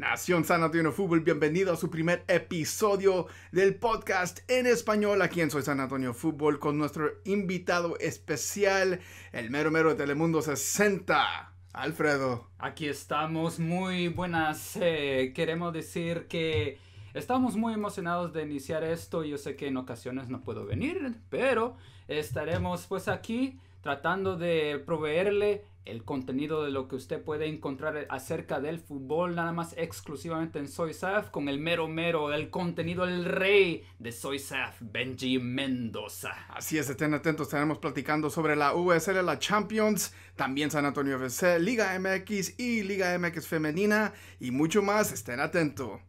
Nación San Antonio Fútbol, bienvenido a su primer episodio del podcast en español aquí en Soy San Antonio Fútbol con nuestro invitado especial, el mero mero de Telemundo 60. Alfredo. Aquí estamos, muy buenas. Eh, queremos decir que estamos muy emocionados de iniciar esto. Yo sé que en ocasiones no puedo venir, pero estaremos pues aquí tratando de proveerle el contenido de lo que usted puede encontrar acerca del fútbol nada más exclusivamente en SoySaf con el mero mero, el contenido, el rey de SoySaf, Benji Mendoza. Así es, estén atentos, estaremos platicando sobre la USL, la Champions, también San Antonio FC, Liga MX y Liga MX Femenina y mucho más, estén atentos.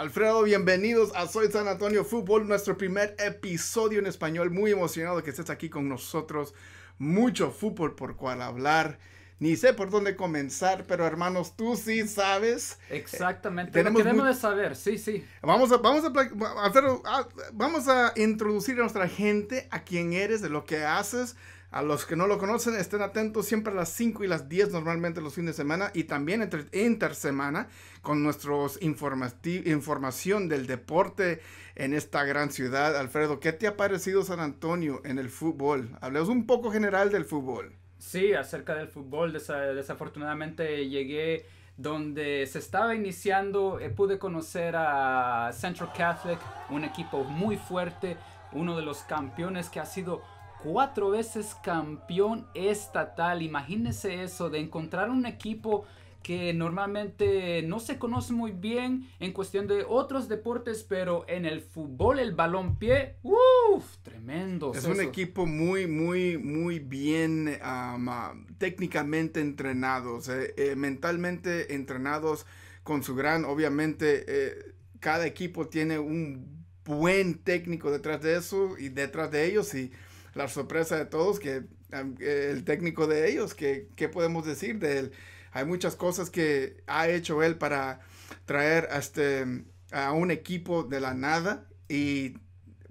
Alfredo, bienvenidos a Soy San Antonio Fútbol, nuestro primer episodio en español. Muy emocionado que estés aquí con nosotros. Mucho fútbol por cual hablar. Ni sé por dónde comenzar, pero hermanos, tú sí sabes. Exactamente. Eh, tenemos queremos saber, sí, sí. Vamos a, vamos a, ah, vamos a introducir a nuestra gente a quién eres, de lo que haces, a los que no lo conocen, estén atentos siempre a las 5 y las 10 normalmente los fines de semana y también entre, inter semana con nuestros información del deporte en esta gran ciudad. Alfredo, ¿qué te ha parecido San Antonio en el fútbol? Hablemos un poco general del fútbol. Sí, acerca del fútbol, desafortunadamente llegué donde se estaba iniciando, eh, pude conocer a Central Catholic, un equipo muy fuerte, uno de los campeones que ha sido cuatro veces campeón estatal. Imagínense eso, de encontrar un equipo que normalmente no se conoce muy bien en cuestión de otros deportes, pero en el fútbol, el balón pie, uff, tremendo. Es un equipo muy, muy, muy bien ah, técnicamente entrenados, eh, eh, mentalmente entrenados con su gran, obviamente, eh, cada equipo tiene un buen técnico detrás de eso y detrás de ellos y la sorpresa de todos, que el técnico de ellos, que qué podemos decir de él. Hay muchas cosas que ha hecho él para traer a, este, a un equipo de la nada y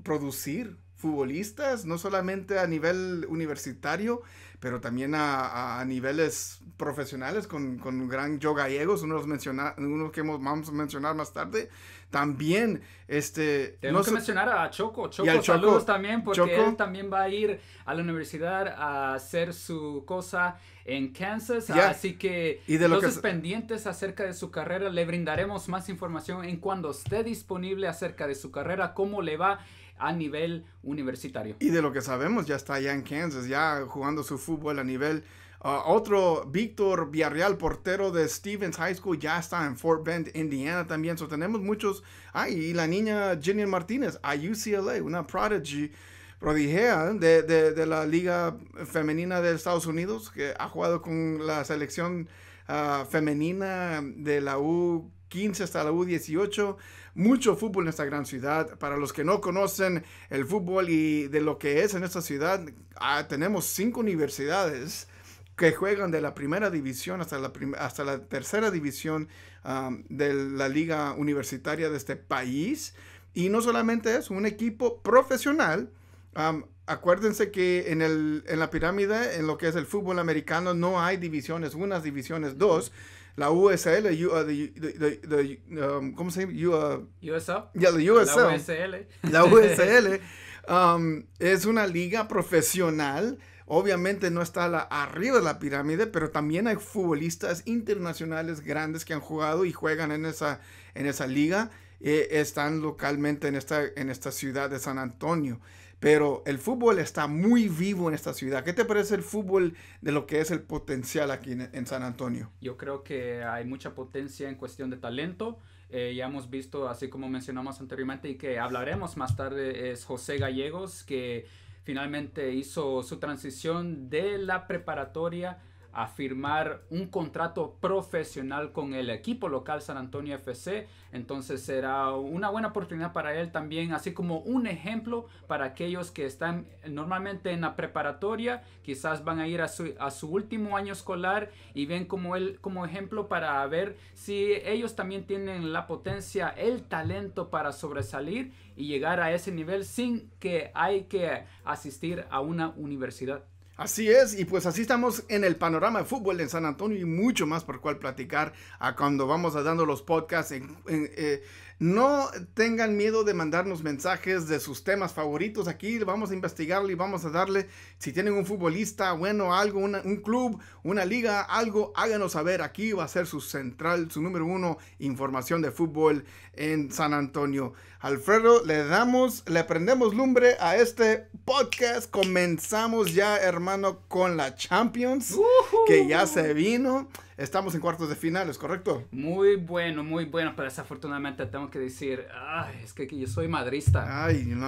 producir futbolistas, no solamente a nivel universitario, pero también a, niveles profesionales con, con, gran yoga Gallegos, uno los, menciona, uno que vamos a mencionar más tarde. También, este... Tenemos que mencionar a Choco, Choco, saludos también, porque él también va a ir a la universidad a hacer su cosa en Kansas, así que y de pendientes acerca de su carrera, le brindaremos más información en cuando esté disponible acerca de su carrera, cómo le va a nivel universitario. Y de lo que sabemos, ya está ya en Kansas, ya jugando su fútbol a nivel uh, otro, Víctor Villarreal, portero de Stevens High School, ya está en Fort Bend, Indiana también. So, tenemos muchos. Ah, y la niña Jenny Martínez a UCLA, una prodigy, prodigia de, la Liga Femenina de Estados Unidos, que ha jugado con la selección uh, femenina de la U15 hasta la U18 mucho fútbol en esta gran ciudad. Para los que no conocen el fútbol y de lo que es en esta ciudad, ah, tenemos cinco universidades que juegan de la primera división hasta la, hasta la tercera división de la liga universitaria de este país. Y no solamente es un equipo profesional. acuérdense que en, el, en la pirámide, en lo que es el fútbol americano, no hay divisiones, unas divisiones, dos la USL, the, La USL. Um, es una liga profesional. Obviamente no está arriba de la pirámide, pero también hay futbolistas internacionales grandes que han jugado y juegan en esa, en esa liga. y eh, están localmente en esta, en esta ciudad de San Antonio. Pero el fútbol está muy vivo en esta ciudad. ¿Qué te parece el fútbol de lo que es el potencial aquí en, San Antonio? Yo creo que hay mucha potencia en cuestión de talento. Eh, ya hemos visto, así como mencionamos anteriormente y que hablaremos más tarde, es José Gallegos, que finalmente hizo su transición de la preparatoria a firmar un contrato profesional con el equipo local San Antonio FC. Entonces será una buena oportunidad para él también, así como un ejemplo para aquellos que están normalmente en la preparatoria, quizás van a ir a su, último año escolar y ven como él como ejemplo para ver si ellos también tienen la potencia, el talento para sobresalir y llegar a ese nivel sin que hay que asistir a una universidad. Así es, y pues así estamos en el panorama de fútbol en San Antonio y mucho más por cual platicar a cuando vamos a dando los podcasts en, eh, no tengan miedo de mandarnos mensajes de sus temas favoritos. Aquí vamos a investigarle y vamos a darle, si tienen un futbolista, bueno, algo, un club, una liga, algo, háganos saber. Aquí va a ser su central, su número uno, información de fútbol en San Antonio. Alfredo, le damos, le prendemos lumbre a este podcast. Comenzamos ya, hermano, con la Champions, que ya se vino. Estamos en cuartos de finales, correcto? Muy bueno, muy bueno, pero desafortunadamente tengo que decir, es que yo soy madrista.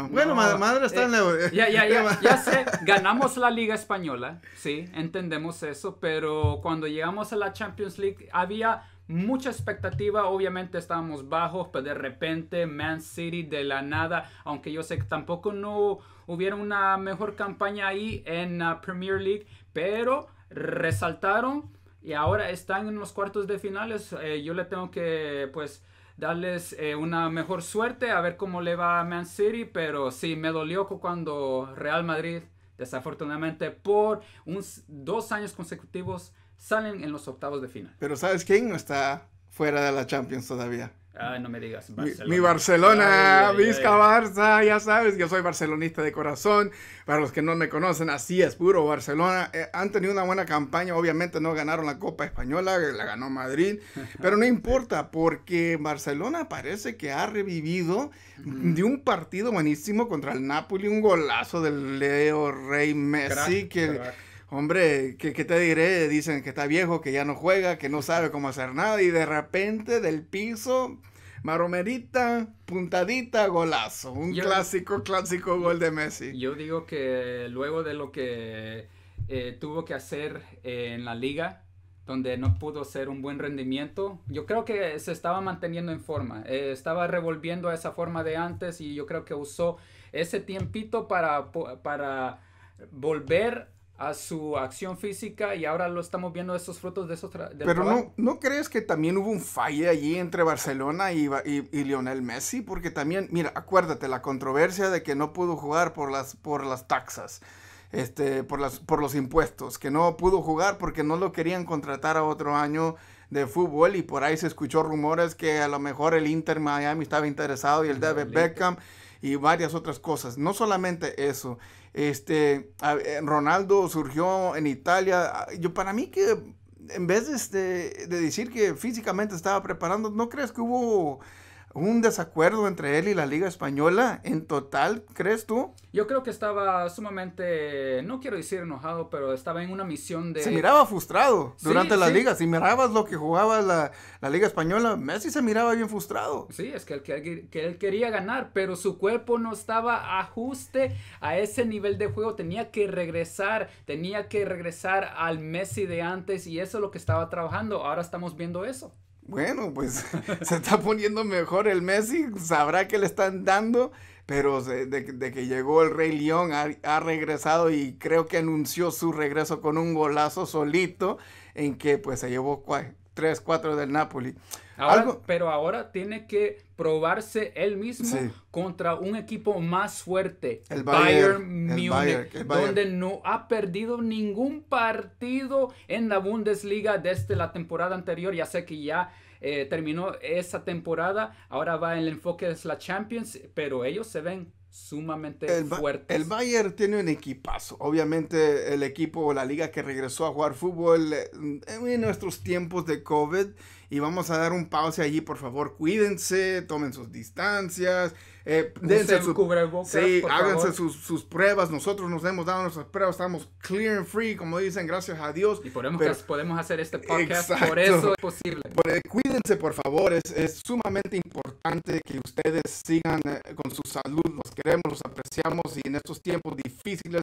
Bueno, madre, está en la... Eh, ya, ya, ya, ya sé, ganamos la Liga Española, sí, entendemos eso, pero cuando llegamos a la Champions League había mucha expectativa. Obviamente estábamos bajos, pero pues de repente Man City de la nada, aunque yo sé que tampoco no hubiera una mejor campaña ahí en la Premier League, pero resaltaron y ahora están en los cuartos de finales. Eh, yo le tengo que, pues, darles eh, una mejor suerte, a ver cómo le va a Man City, pero sí, me dolió cuando Real Madrid, desafortunadamente, por dos años consecutivos, salen en los octavos de final. Pero ¿sabes quién no está fuera de la Champions todavía? Ah, no me digas Barcelona. Mi, Barcelona, Vizca Barça, ya sabes, yo soy barcelonista de corazón. Para los que no me conocen, así es, puro Barcelona. Eh, han tenido una buena campaña, obviamente no ganaron la Copa Española, eh, la ganó Madrid, pero no importa, porque Barcelona parece que ha revivido de un partido buenísimo contra el Napoli, un golazo del Leo Rey Messi, que hombre, ¿qué, te diré? Dicen que está viejo, que ya no juega, que no sabe cómo hacer nada. Y de repente del piso, maromerita, puntadita, golazo. Un clásico, clásico gol de Messi. Yo digo que luego de lo que eh, tuvo que hacer eh, en la liga, donde no pudo ser un buen rendimiento. Yo creo que se estaba manteniendo en forma, eh, estaba revolviendo a esa forma de antes y yo creo que usó ese tiempito para, para volver a su acción física y ahora lo estamos viendo esos frutos de esos... Pero no, ¿no crees que también hubo un falle allí entre Barcelona y, y, Lionel Messi? Porque también, mira, acuérdate, la controversia de que no pudo jugar por las, por las taxas, este, por, las, por los impuestos, que no pudo jugar porque no lo querían contratar a otro año de fútbol y por ahí se escuchó rumores que a lo mejor el Inter Miami estaba interesado y el David Beckham y varias otras cosas. No solamente eso, este, eh, Ronaldo surgió en Italia. Yo para mí que en vez de, este, de decir que físicamente estaba preparando, ¿no crees que hubo un desacuerdo entre él y la Liga Española en total, ¿crees tú? Yo creo que estaba sumamente, no quiero decir enojado, pero estaba en una misión de... Se miraba frustrado durante la liga. Si mirabas lo que jugaba la, Liga Española, Messi se miraba bien frustrado. Sí, es que que él quería ganar, pero su cuerpo no estaba ajuste a ese nivel de juego. Tenía que regresar, tenía que regresar al Messi de antes y eso es lo que estaba trabajando. Ahora estamos viendo eso bueno, pues se está poniendo mejor el Messi, sabrá que le están dando, pero de, de que llegó el Rey León ha, regresado y creo que anunció su regreso con un golazo solito en que pues se llevó 3-4 del Napoli. Algo... Pero ahora tiene que probarse él mismo contra un equipo más fuerte, el Bayern, Munich, donde no ha perdido ningún partido en la Bundesliga desde la temporada anterior. Ya sé que ya eh, terminó esa temporada, ahora va en el enfoque de la Champions, pero ellos se ven sumamente fuertes. El Bayern tiene un equipazo. Obviamente el equipo o la liga que regresó a jugar fútbol eh, mm, en nuestros tiempos de COVID. Y vamos a dar un pause allí, por favor. Cuídense, tomen sus distancias, eh, su, sí, háganse sus, sus, pruebas. Nosotros nos hemos dado nuestras pruebas. Estamos clear and free, como dicen, gracias a Dios. Y podemos, podemos hacer este podcast. Por eso es posible. Eh, cuídense, por favor. Es, es, sumamente importante que ustedes sigan eh, con su salud. Los queremos, los apreciamos. Y en estos tiempos difíciles,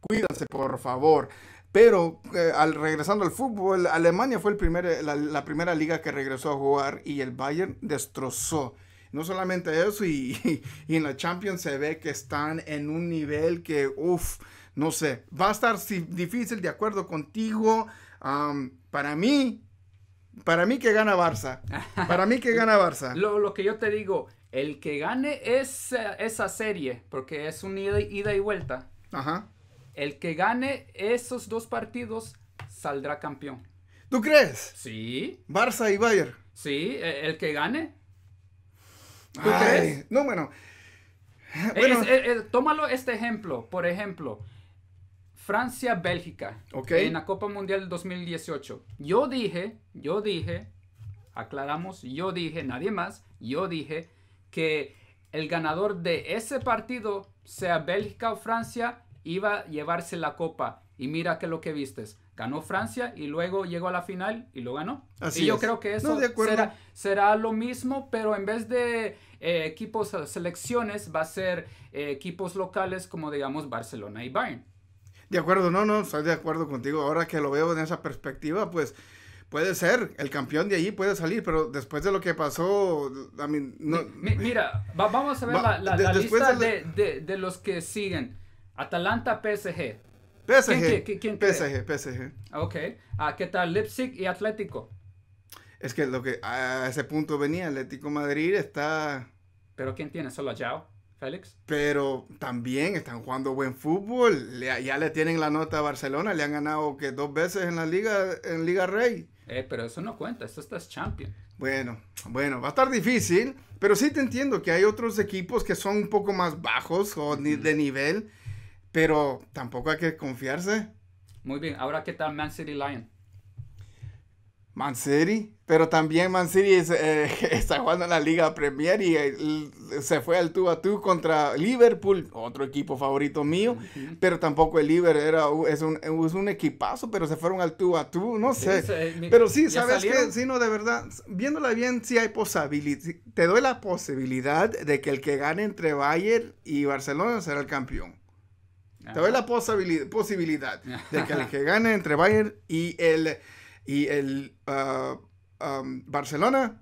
cuídense, por favor. Pero eh, al regresando al fútbol, Alemania fue el primer, la primera liga que regresó a jugar y el Bayern destrozó no solamente eso, y, en la Champions se ve que están en un nivel que, uff, no sé, va a estar difícil de acuerdo contigo. para mí, para mí que gana Barça. Para mí que gana Barça. lo, que yo te digo, el que gane es, esa serie, porque es una ida, ida y vuelta. Ajá. El que gane esos dos partidos saldrá campeón. ¿Tú crees? Sí. Barça y Bayern. Sí, e, el que gane. No, bueno. Eh, eh, eh, tómalo este ejemplo. Por ejemplo, Francia-Bélgica. En la Copa Mundial 2018. Yo dije, yo dije, aclaramos, yo dije, nadie más, yo dije que el ganador de ese partido, sea Bélgica o Francia, iba a llevarse la copa. Y mira que lo que vistes ganó Francia y luego llegó a la final y lo ganó. Así y yo creo que eso será, lo mismo, pero en vez de eh, equipos eh, selecciones va a ser eh, equipos locales como digamos Barcelona y Bayern. De acuerdo, no, no, estoy de acuerdo contigo. Ahora que lo veo en esa perspectiva, pues puede ser, el campeón de allí puede salir, pero después de lo que pasó, a mí no, mira, vamos a ver la, lista de los que siguen. Atalanta PSG, PSG. ¿Quién, PSG, PSG. Ah, ok. Ah, ¿Qué tal Leipzig y Atlético? Es que lo que a ese punto venía, Atlético Madrid está... ¿Pero quién tiene? ¿Solo Yao? ¿Félix? Pero también están jugando buen fútbol. ya le tienen la nota a Barcelona. Le han ganado que dos veces en la Liga, en Liga Rey. Eh, pero eso no cuenta. Esto está Champions. Bueno, bueno, va a estar difícil. Pero sí te entiendo que hay otros equipos que son un poco más bajos o de nivel pero tampoco hay que confiarse. Muy bien, ahora qué tal Man City Lion. Man City, pero también Man City eh, está jugando en la Liga Premier y eh, se fue al tú a tú contra Liverpool, otro equipo favorito mío, pero tampoco el Liverpool era, eh, es un, equipazo, pero se fueron al tú a tú, no sé. pero sí, ¿sabes qué? si no, de verdad, viéndola bien, sí hay posibilidad, te doy la posibilidad de que el que gane entre Bayern y Barcelona será el campeón. Te doy la posibilidad, de que el que gane entre Bayern y el, y el ah, Barcelona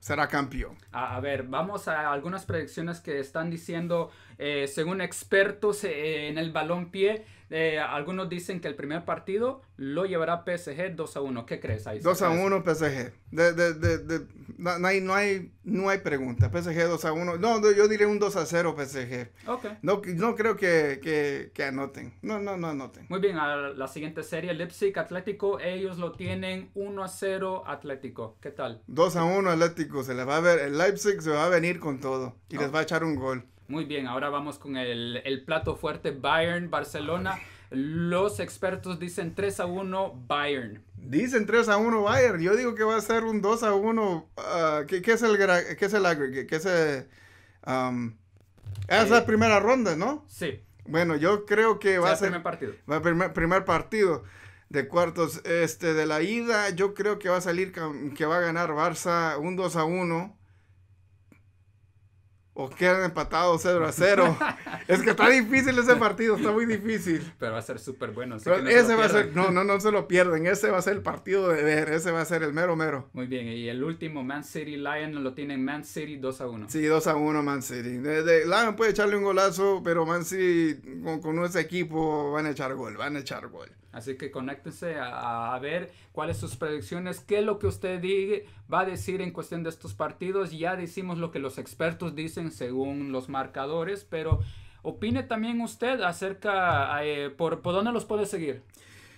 será campeón. A, ver, vamos a algunas predicciones que están diciendo, eh, según expertos eh, en el balón pie, eh, algunos dicen que el primer partido lo llevará PSG 2 a 1. ¿Qué crees, ahí? 2 a 1 PSG. De, de, de, no, hay, no, hay, no hay pregunta. PSG 2 a 1. No, yo diré un 2 a 0 PSG. Okay. No, no creo que, que, que, anoten. No, no, no anoten. Muy bien, a la siguiente serie, Leipzig Atlético, ellos lo tienen 1 a 0 Atlético. ¿Qué tal? 2 a 1 Atlético. Se les va a ver, el Leipzig se va a venir con todo y les va a echar un gol. Muy bien, ahora vamos con el, plato fuerte Bayern, Barcelona. Los expertos dicen 3 a 1 Bayern. Dicen 3 a 1 Bayern. Yo digo que va a ser un 2 a 1. Ah, ¿qué, es el qué es el aggregate? ¿Qué es, la eh, primera ronda, ¿no? Sí. Bueno, yo creo que va a ser primer partido. primer, partido de cuartos este de la ida. Yo creo que va a salir que va a ganar Barça un 2 a 1 o quedan empatados 0 a 0. es que está difícil ese partido, está muy difícil. Pero va a ser súper bueno. no ese va a ser, no, no, no se lo pierden. Ese va a ser el partido de ver, ese va a ser el mero mero. Muy bien, y el último, Man City Lion lo tienen Man City 2 a 1. Sí, 2 a 1 Man City. De, Lion puede echarle un golazo, pero Man City con ese equipo van a echar gol, van a echar gol. Así que conéctense a, ver cuáles sus predicciones, qué es lo que usted va a decir en cuestión de estos partidos. Ya decimos lo que los expertos dicen según los marcadores, pero opine también usted acerca, eh, por, por dónde los puede seguir.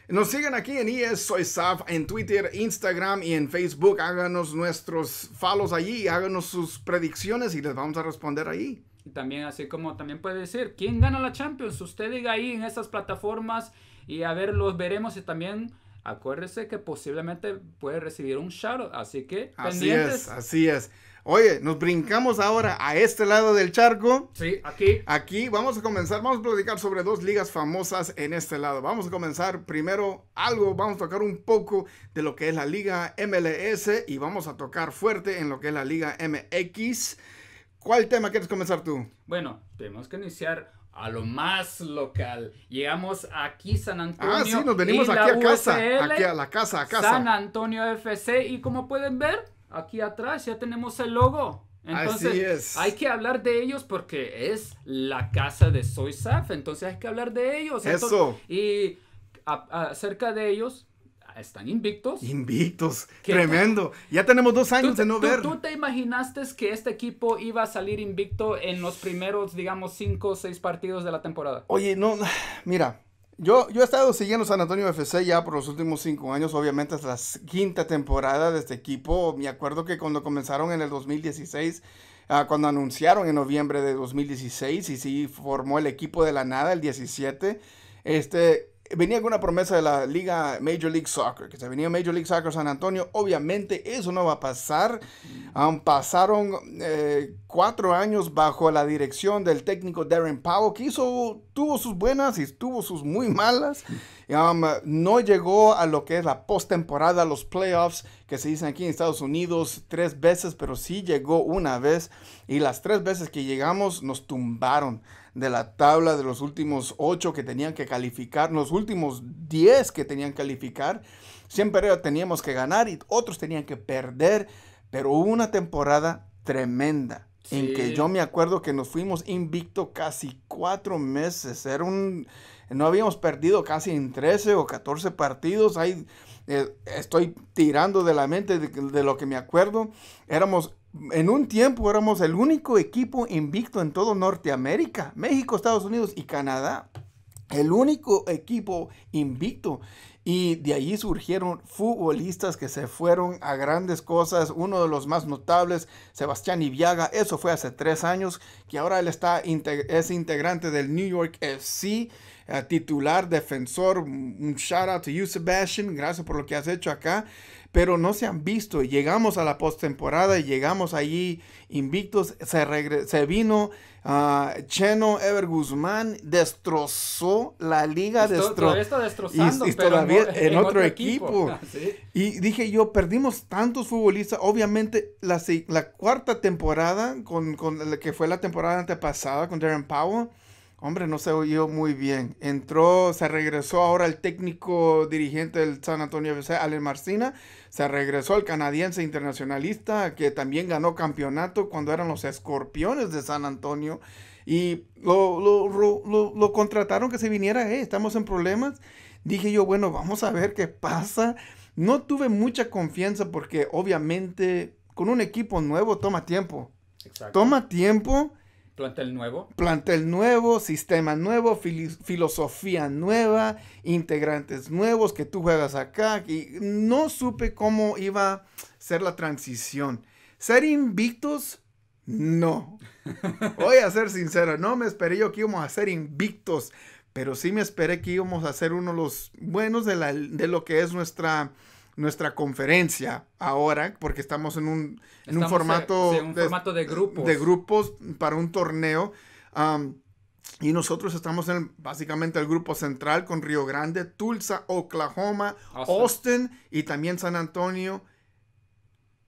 Nos siguen aquí en IES Soy en Twitter, Instagram y en Facebook. Háganos nuestros falos allí, háganos sus predicciones y les vamos a responder ahí. Y también, así como también puede decir, ¿quién gana la Champions? Usted diga ahí en esas plataformas y a ver, los veremos y también acuérdese que posiblemente puede recibir un shout. así que así es, así es. Oye, nos brincamos ahora a este lado del charco. Sí, aquí. Aquí vamos a comenzar, vamos a platicar sobre dos ligas famosas en este lado. Vamos a comenzar primero algo, vamos a tocar un poco de lo que es la liga MLS y vamos a tocar fuerte en lo que es la liga MX. ¿Cuál tema quieres comenzar tú? Bueno, tenemos que iniciar a lo más local. Llegamos aquí San ah, Antonio. Ah, sí, nos venimos aquí a casa, aquí a la casa, San Antonio FC y como pueden ver, aquí atrás ya tenemos el logo. Entonces, hay que hablar de ellos porque es la casa de Soy Saf, entonces hay que hablar de ellos. Eso. y acerca de ellos, están invictos. Invictos, tremendo. Ya tenemos dos años de no ver. ¿Tú te imaginaste que este equipo iba a salir invicto en los primeros, digamos, cinco o seis partidos de la temporada? Oye, no, mira, yo, yo he estado siguiendo San Antonio FC ya por los últimos cinco años, obviamente es la quinta temporada de este equipo. Me acuerdo que cuando comenzaron en el 2016... Ah, cuando anunciaron en noviembre de 2016 y sí formó el equipo de la nada el 17, este, venía con una promesa de la liga Major League Soccer, que se venía Major League Soccer San Antonio. Obviamente eso no va a pasar. pasaron eh, cuatro años bajo la dirección del técnico Darren Powell, que hizo, tuvo sus buenas y tuvo sus muy malas. Um, no llegó a lo que es la postemporada, los playoffs que se dicen aquí en Estados Unidos tres veces, pero sí llegó una vez. Y las tres veces que llegamos nos tumbaron de la tabla de los últimos ocho que tenían que calificar, los últimos diez que tenían que calificar. Siempre teníamos que ganar y otros tenían que perder, pero hubo una temporada tremenda. En que yo me acuerdo que nos fuimos invicto casi cuatro meses. Era un. No habíamos perdido casi en 13 o 14 partidos. Ahí eh, estoy tirando de la mente de, de lo que me acuerdo. Éramos en un tiempo éramos el único equipo invicto en todo Norteamérica, México, Estados Unidos y Canadá. El único equipo invicto. Y de allí surgieron futbolistas que se fueron a grandes cosas. Uno de los más notables, Sebastián Ibiaga. eso fue hace tres años, que ahora él está es integrante del New York FC, eh, titular, defensor. Un shout out to you, Sebastian. Gracias por lo que has hecho acá pero no se han visto. Llegamos a la postemporada y llegamos allí invictos. Se, se vino ah, Cheno Ever Guzmán, destrozó la liga. Esto, todavía destrozando, y, todavía en, otro, equipo. Ah, y dije yo, perdimos tantos futbolistas. Obviamente, la, la cuarta temporada, con, con que fue la temporada antepasada con Darren Powell Hombre, no se oyó muy bien. Entró, se regresó ahora el técnico dirigente del San Antonio FC, Allen Marcina. Se regresó el canadiense internacionalista que también ganó campeonato cuando eran los escorpiones de San Antonio. Y lo, contrataron que se viniera, eh, estamos en problemas. Dije yo, bueno, vamos a ver qué pasa. No tuve mucha confianza porque obviamente con un equipo nuevo toma tiempo. Exacto. Toma tiempo Plantel nuevo. Plantel nuevo, sistema nuevo, filosofía nueva, integrantes nuevos, que tú juegas acá. Y no supe cómo iba a ser la transición. Ser invictos, no. Voy a ser sincero, no me esperé yo que íbamos a ser invictos, pero sí me esperé que íbamos a ser uno de los buenos de, de lo que es nuestra nuestra conferencia ahora, porque estamos en un, en un eh, formato, de, grupos. para un torneo. Um, y nosotros estamos en básicamente el grupo central con Río Grande, Tulsa, Oklahoma, Austin y también San Antonio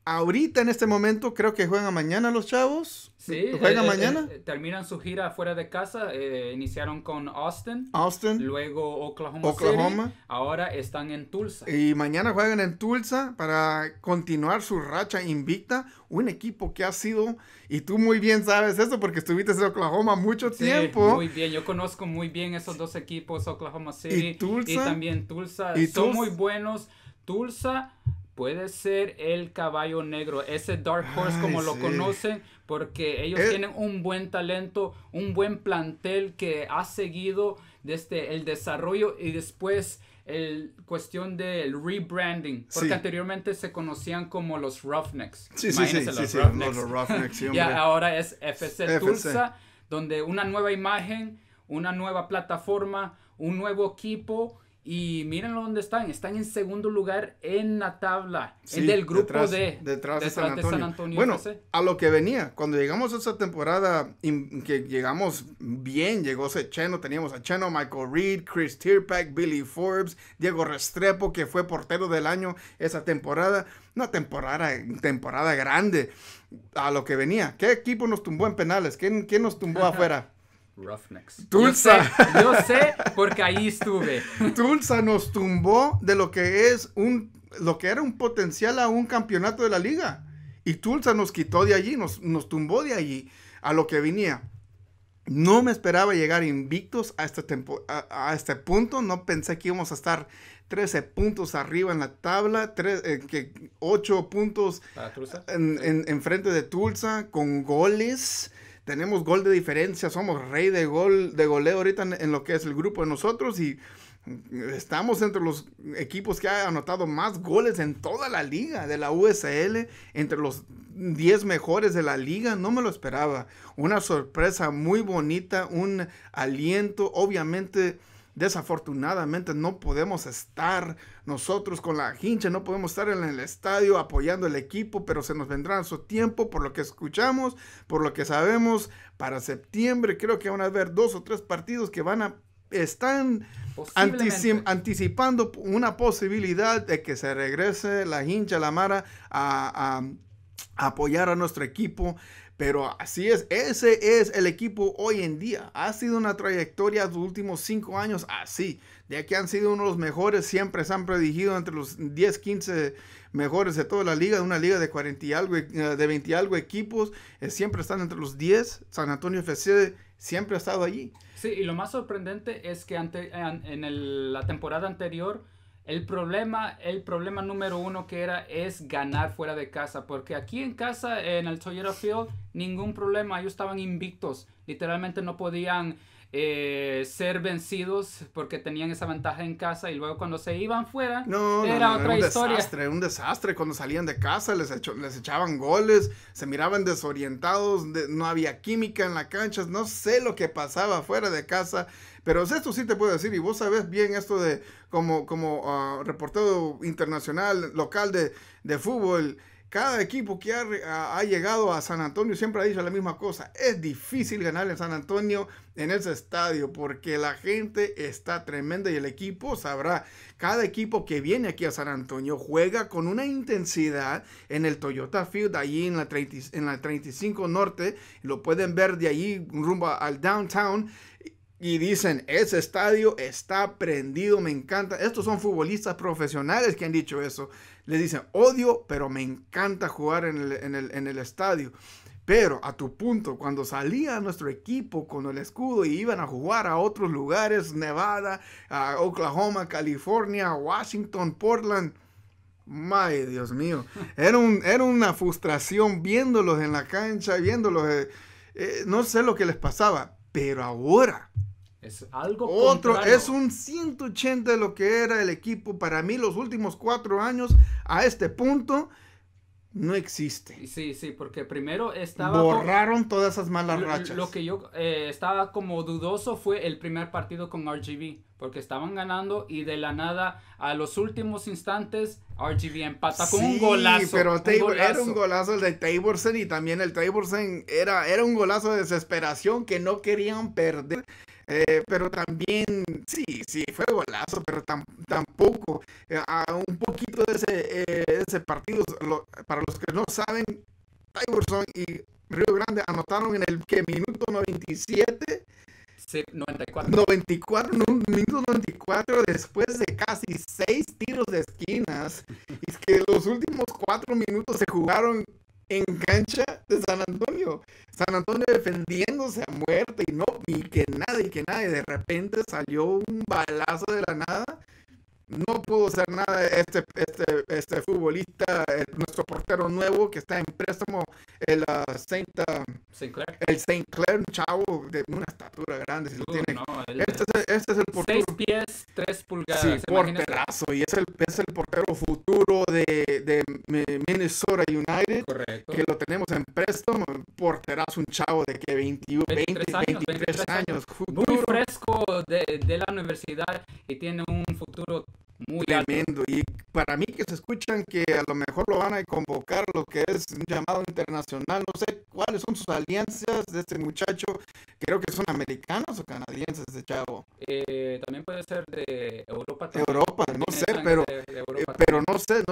Ahorita en este momento creo que juegan mañana los chavos. Sí. ¿Juegan eh, mañana? Eh, eh, terminan su gira fuera de casa. iniciaron con Austin. Austin. Luego Oklahoma. Oklahoma. City, ahora están en Tulsa. Y mañana juegan en Tulsa para continuar su racha invicta. Un equipo que ha sido, y tú muy bien sabes eso porque estuviste en Oklahoma mucho tiempo. Muy bien, yo conozco muy bien esos dos equipos, Oklahoma City y, Tulsa, y también Tulsa. Son muy buenos. Tulsa puede ser el caballo negro, ese Dark Horse como lo conocen, porque ellos eh. tienen un buen talento, un buen plantel que ha seguido desde el desarrollo y después el cuestión del rebranding, porque anteriormente se conocían como los Roughnecks. Sí, los, Roughnecks. y ahora es FC. Tulsa, donde una nueva imagen, una nueva plataforma, un nuevo equipo y mírenlo dónde están. Están en segundo lugar en la tabla en del grupo de, San Antonio. bueno, a lo que venía, cuando llegamos a esa temporada, que llegamos bien, llegó Cheno, teníamos a Cheno, Michael Reed, Chris Tierpack, Billy Forbes, Diego Restrepo, que fue portero del año esa temporada. Una temporada, temporada grande. A lo que venía, ¿qué equipo nos tumbó en penales? ¿Quién, quién nos tumbó afuera? Roughnecks. Tulsa. Yo sé, porque ahí estuve. Tulsa nos tumbó de lo que es un lo que era un potencial a un campeonato de la liga. Y Tulsa nos quitó de allí, nos, nos tumbó de allí a lo que venía. No me esperaba llegar invictos a este, a, este punto. No pensé que íbamos a estar 13 puntos arriba en la tabla, eh, que 8 puntos Enfrente en, frente de Tulsa, con goles tenemos gol de diferencia, somos rey de gol, de goleo ahorita en, lo que es el grupo de nosotros y mm, estamos entre los equipos que ha anotado más goles en toda la liga de la USL, entre los 10 mejores de la liga, no me lo esperaba. Una sorpresa muy bonita, un aliento, obviamente Desafortunadamente no podemos estar nosotros con la hincha, no podemos estar en el estadio apoyando el equipo, pero se nos vendrá su tiempo por lo que escuchamos, por lo que sabemos. Para septiembre creo que van a haber dos o tres partidos que van a están anticipando una posibilidad de que se regrese la hincha, la mara a apoyar a nuestro equipo pero así es, ese es el equipo hoy en día. Ha sido una trayectoria de los últimos cinco años así. De que han sido uno de los mejores, siempre se han predigido entre los 10, 15 mejores de toda la liga, de una liga de 40 y algo, eh, de 20 algo equipos. Eh, siempre están entre los 10. San Antonio FC siempre ha estado allí. Sí, y lo más sorprendente es que ante, en, la temporada anterior el problema, el problema número uno que era es ganar fuera de casa, porque aquí en casa, en el Toyota Field, ningún problema, ellos estaban invictos, literalmente no podían eh, ser vencidos porque tenían esa ventaja en casa y luego cuando se iban fuera era otra un Desastre, un desastre, cuando salían de casa les, les echaban goles, se miraban desorientados, no había química en la cancha, no sé lo que pasaba fuera de casa pero esto sí te puedo decir, y vos sabés bien esto de como, como ah, reportero internacional, local de, fútbol, cada equipo que ha, llegado a San Antonio siempre ha dicho la misma cosa. Es difícil ganar en San Antonio en ese estadio porque la gente está tremenda y el equipo sabrá. Cada equipo que viene aquí a San Antonio juega con una intensidad en el Toyota Field, allí en la, en la 35 Norte. Lo pueden ver de allí rumbo al downtown y dicen, ese estadio está prendido, me encanta. Estos son futbolistas profesionales que han dicho eso. Les dicen, odio, pero me encanta jugar en el, estadio. Pero a tu punto, cuando salía nuestro equipo con el escudo y iban a jugar a otros lugares, Nevada, a Oklahoma, California, Washington, Portland, ¡May, Dios mío! Era, un, era una frustración viéndolos en la cancha, viéndolos. Eh, eh, no sé lo que les pasaba. Pero ahora. Es algo Otro, es un 180 de lo que era el equipo para mí los últimos cuatro años a este punto no existe. Sí, sí, porque primero estaba... Borraron todas esas malas rachas. Lo que yo eh, estaba como dudoso fue el primer partido con RGB, porque estaban ganando y de la nada a los últimos instantes RGB empata con un golazo. pero era un golazo el de Taborsen y también el Taborsen era, era un golazo de desesperación que no querían perder. Eh, pero también, sí, sí, fue golazo, pero tampoco. Eh, a un poquito de ese, eh, ese partido, para los que no saben, Tigerson y Río Grande anotaron en el que minuto 97. 94. 94, minuto 94, después de casi seis tiros de esquinas. es que los últimos cuatro minutos se jugaron en cancha de San Antonio. San Antonio defendiéndose a muerte y no, y que nada, y que nada, de repente salió un balazo de la nada no pudo hacer nada este, este, este futbolista, el, eh, nuestro portero nuevo que está en préstamo, el uh, Saint, uh, Saint, Clair. El Saint Clair, un chavo de una estatura grande. Si uh, lo tiene. No, este, es, este, es, el portero. 6 pies, 3 pulgadas. Sí, porterazo. Y es el, es el portero futuro de, de Minnesota United. Correcto. Que lo tenemos en préstamo. Porterazo, un chavo de que 21, 23 20, años, 23, años. Muy fresco de, de la universidad y tiene un futuro muy tremendo. Y para mí que se escuchan que a lo mejor lo van a convocar lo que es un llamado internacional. No sé cuáles son sus alianzas de este muchacho. Creo que son americanos o canadienses de chavo. Eh, también puede ser de Europa. También. Europa, no sé, pero, eh, pero no sé,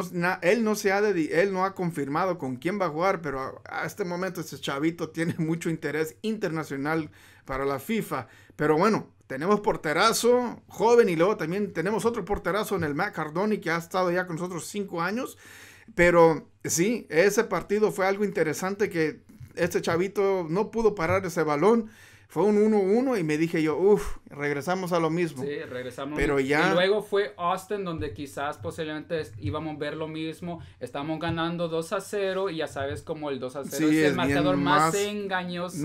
él no se ha de, él no ha confirmado con quién va a jugar, pero a, a este momento este chavito tiene mucho interés internacional para la FIFA. Pero bueno, tenemos porterazo joven y luego también tenemos otro porterazo en el Matt Cardoni que ha estado ya con nosotros cinco años. Pero sí, ese partido fue algo interesante que este chavito no pudo parar ese balón fue un 1-1 y me dije yo, uff, regresamos a lo mismo. Sí, regresamos. Pero ya... Y luego fue Austin donde quizás posiblemente íbamos a ver lo mismo. Estamos ganando 2 a 0 y ya sabes como el 2 0 es, el marcador más, engañoso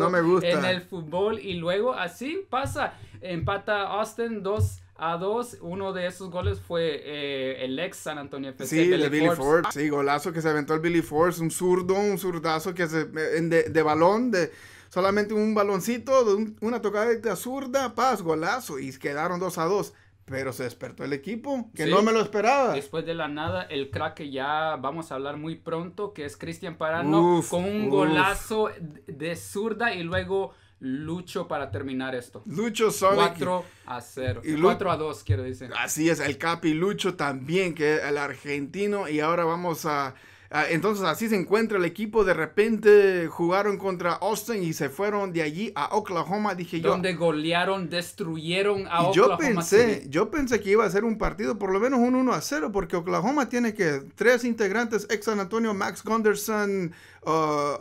en el fútbol. Y luego así pasa. Empata Austin 2 a 2. Uno de esos goles fue eh, el ex San Antonio FC. Sí, Billy, Billy Ford. Sí, golazo que se aventó el Billy Ford. Un zurdo, un zurdazo que se, eh, de balón, de Solamente un baloncito, una tocadita zurda, paz, golazo. Y quedaron 2 a 2. Pero se despertó el equipo, que no me lo esperaba. Después de la nada, el crack que ya vamos a hablar muy pronto, que es Cristian Parano, con un golazo de zurda y luego Lucho para terminar esto. Lucho solo. 4 a 0. Y 4 a 2, quiero decir. Así es, el Capi Lucho también, que es el argentino. Y ahora vamos a Ah, entonces así se encuentra el equipo. De repente jugaron contra Austin y se fueron de allí a Oklahoma. Dije yo. Donde golearon, destruyeron a Oklahoma. Yo pensé, yo pensé que iba a ser un partido por lo menos un 1 a 0 porque Oklahoma tiene que tres integrantes ex San Antonio, Max Gunderson, uh,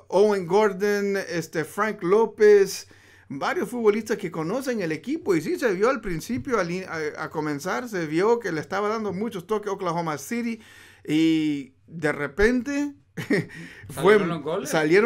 Owen Gordon, este Frank López varios futbolistas que conocen el equipo y sí se vio al principio, a, a, comenzar, se vio que le estaba dando muchos toques Oklahoma City y de repente ¿Salieron,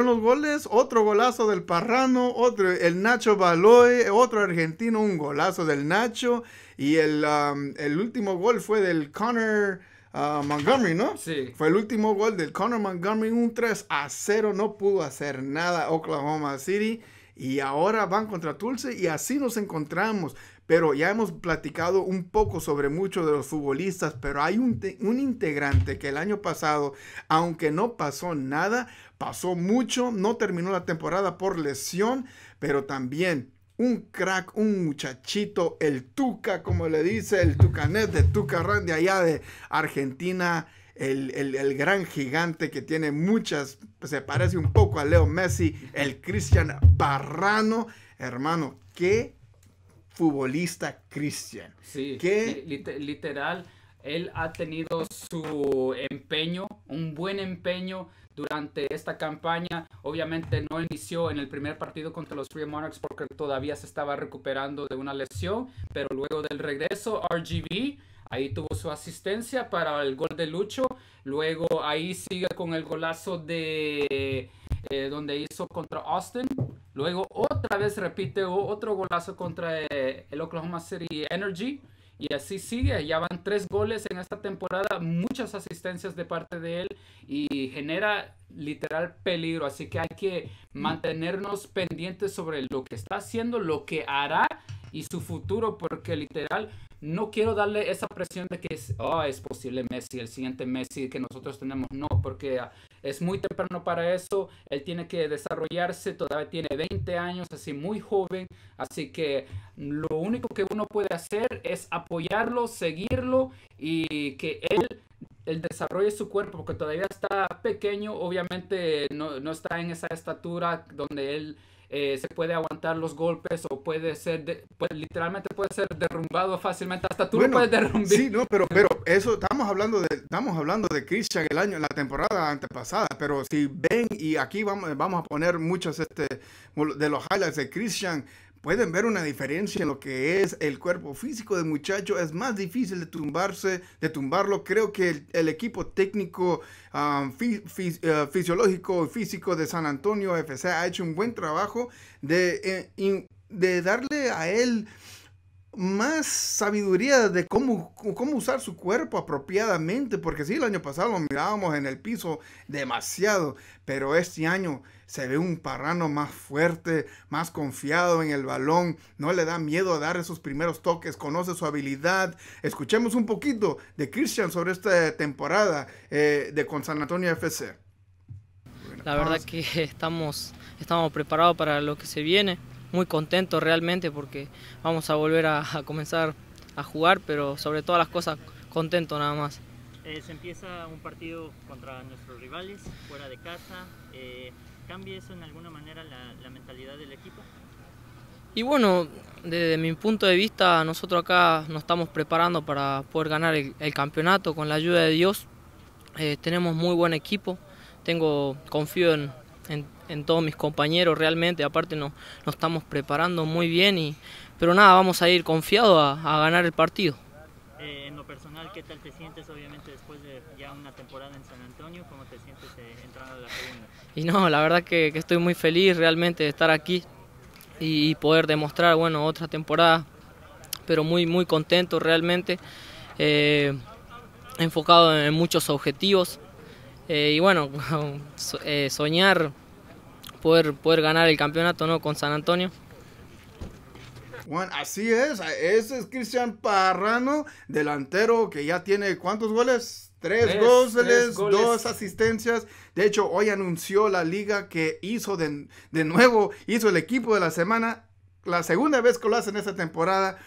los goles? otro golazo del Parrano, otro, el Nacho Baloy, otro argentino, un golazo del Nacho, y el, um, el último gol fue del Connor uh, Montgomery, ¿no? Sí. Fue el último gol del Connor Montgomery, un 3 a 0, no pudo hacer nada Oklahoma City, y ahora van contra Tulsa, y así nos encontramos pero ya hemos platicado un poco sobre muchos de los futbolistas, pero hay un, integrante que el año pasado, aunque no pasó nada, pasó mucho, no terminó la temporada por lesión, pero también un crack, un muchachito, el Tuca, como le dice, el Tucanet de Tucarrán, de allá de Argentina. El, gran gigante que tiene muchas, se parece un poco a Leo Messi, el Cristian Barrano, Hermano, qué futbolista Christian. Sí, literal, él ha tenido su empeño, un buen empeño durante esta campaña. Obviamente no inició en el primer partido contra los Free Monarchs porque todavía se estaba recuperando de una lesión, pero luego del regreso, RGB Ahí tuvo su asistencia para el gol de Lucho. Luego ahí sigue con el golazo de eh, donde hizo contra Austin. Luego otra vez repite otro golazo contra eh, el Oklahoma City Energy. Y así sigue, ya van tres goles en esta temporada, muchas asistencias de parte de él y genera literal peligro. Así que hay que mantenernos pendientes sobre lo que está haciendo, lo que hará y su futuro, porque literal no quiero darle esa presión de que es, oh, es posible Messi, el siguiente Messi que nosotros tenemos. No, porque ah, es muy temprano para eso. Él tiene que desarrollarse, todavía tiene 20 años, así muy joven. Así que lo único que uno puede hacer es apoyarlo, seguirlo y que él el su cuerpo, porque todavía está pequeño, obviamente no, no está en esa estatura donde él eh, se puede aguantar los golpes o puede ser, literalmente puede ser derrumbado fácilmente, hasta tú lo puedes derrumbar. Sí, no, pero, pero eso, estamos hablando de, estamos hablando de Christian el año, la temporada antepasada, pero si ven y aquí vamos, vamos a poner muchos este, de los highlights de Christian Pueden ver una diferencia en lo que es el cuerpo físico del muchacho. Es más difícil de tumbarse, de tumbarlo. Creo que el, equipo técnico ah, ah, fisiológico y físico de San Antonio FC ha hecho un buen trabajo de eh, darle a él más sabiduría de cómo, cómo usar su cuerpo apropiadamente, porque sí, el año pasado lo mirábamos en el piso demasiado, pero este año se ve un parrano más fuerte, más confiado en el balón, no le da miedo a dar esos primeros toques, conoce su habilidad. Escuchemos un poquito de Christian sobre esta temporada eh, de con San Antonio FC. La verdad ah, que estamos, estamos preparados para lo que se viene muy contento realmente porque vamos a volver a, comenzar a jugar, pero sobre todas las cosas contento nada más. Eh, se empieza un partido contra nuestros rivales, fuera de casa. Eh, ¿Cambia eso en alguna manera la, mentalidad del equipo? Y bueno, desde mi punto de vista, nosotros acá nos estamos preparando para poder ganar el, campeonato con la ayuda de Dios. Eh, tenemos muy buen equipo, tengo confío en, en, todos mis compañeros realmente, aparte nos, estamos preparando muy bien, y, pero nada, vamos a ir confiados a, ganar el partido. Eh, en lo personal, ¿qué tal te sientes obviamente después de ya una temporada en San Antonio? ¿Cómo te sientes eh, entrando a la segunda? Y no, la verdad que, estoy muy feliz realmente de estar aquí y, poder demostrar, bueno, otra temporada, pero muy, muy contento realmente, eh, enfocado en muchos objetivos. Eh, y bueno, eh, soñar poder, poder ganar el campeonato ¿no? con San Antonio. Bueno, así es, ese es Cristian Parrano, delantero que ya tiene cuántos goles? Tres, goles, dos asistencias. De hecho, hoy anunció la liga que hizo de, nuevo, hizo el equipo de la semana. La segunda vez que lo hace en esta temporada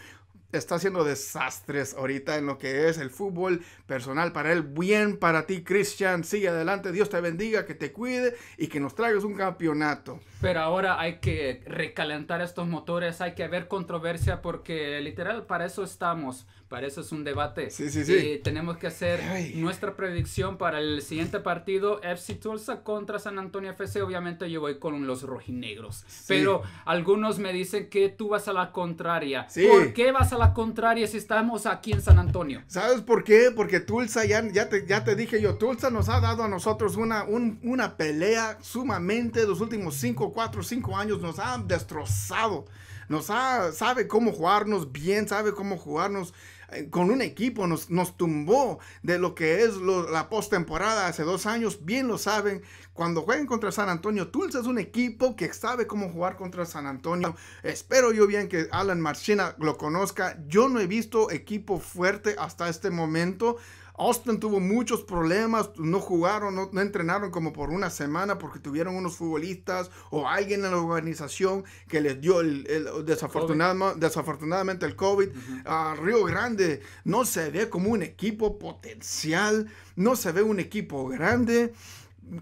está haciendo desastres ahorita en lo que es el fútbol personal para él. Bien para ti, Christian. Sigue adelante. Dios te bendiga, que te cuide y que nos traigas un campeonato. Pero ahora hay que recalentar estos motores, hay que haber controversia porque literal para eso estamos para eso es un debate. Sí, sí, sí. Eh, tenemos que hacer nuestra predicción para el siguiente partido, FC Tulsa contra San Antonio FC. Obviamente yo voy con los rojinegros. Pero algunos me dicen que tú vas a la contraria. ¿Por qué vas a la contraria si estamos aquí en San Antonio? ¿Sabes por qué? Porque Tulsa, ya, ya, te, dije yo, Tulsa nos ha dado a nosotros una, una pelea sumamente los últimos 5, 4, 5 años. Nos ha destrozado. Nos ha, sabe cómo jugarnos bien, sabe cómo jugarnos eh, con un equipo, nos, nos tumbó de lo que es la postemporada hace dos años. Bien lo saben, cuando jueguen contra San Antonio, Tulsa es un equipo que sabe cómo jugar contra San Antonio. Espero yo bien que Alan Marchina lo conozca. Yo no he visto equipo fuerte hasta este momento. Austin tuvo muchos problemas, no jugaron, no, entrenaron como por una semana porque tuvieron unos futbolistas o alguien en la organización que les dio el, desafortunadamente, el COVID. a ah, Río Grande no se ve como un equipo potencial, no se ve un equipo grande.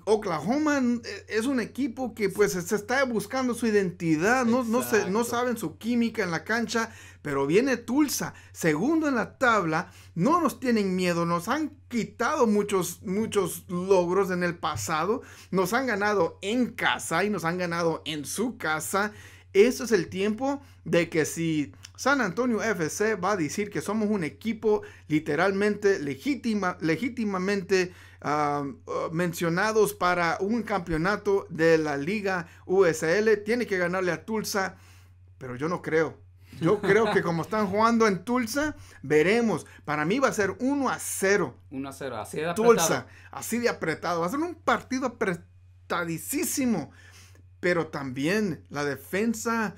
Oklahoma e, es un equipo que pues se está buscando su identidad, no, se, no saben su química en la cancha pero viene Tulsa, segundo en la tabla, no nos tienen miedo, nos han quitado muchos, muchos logros en el pasado, nos han ganado en casa y nos han ganado en su casa. Eso es el tiempo de que si San Antonio FC va a decir que somos un equipo literalmente legítima, legítimamente ah, ah, mencionados para un campeonato de la Liga USL, tiene que ganarle a Tulsa, pero yo no creo. Yo creo que como están jugando en Tulsa, veremos. Para mí va a ser 1 a 0. 1 a 0, así de apretado. Tulsa, así de apretado. Va a ser un partido apretadísimo. Pero también la defensa...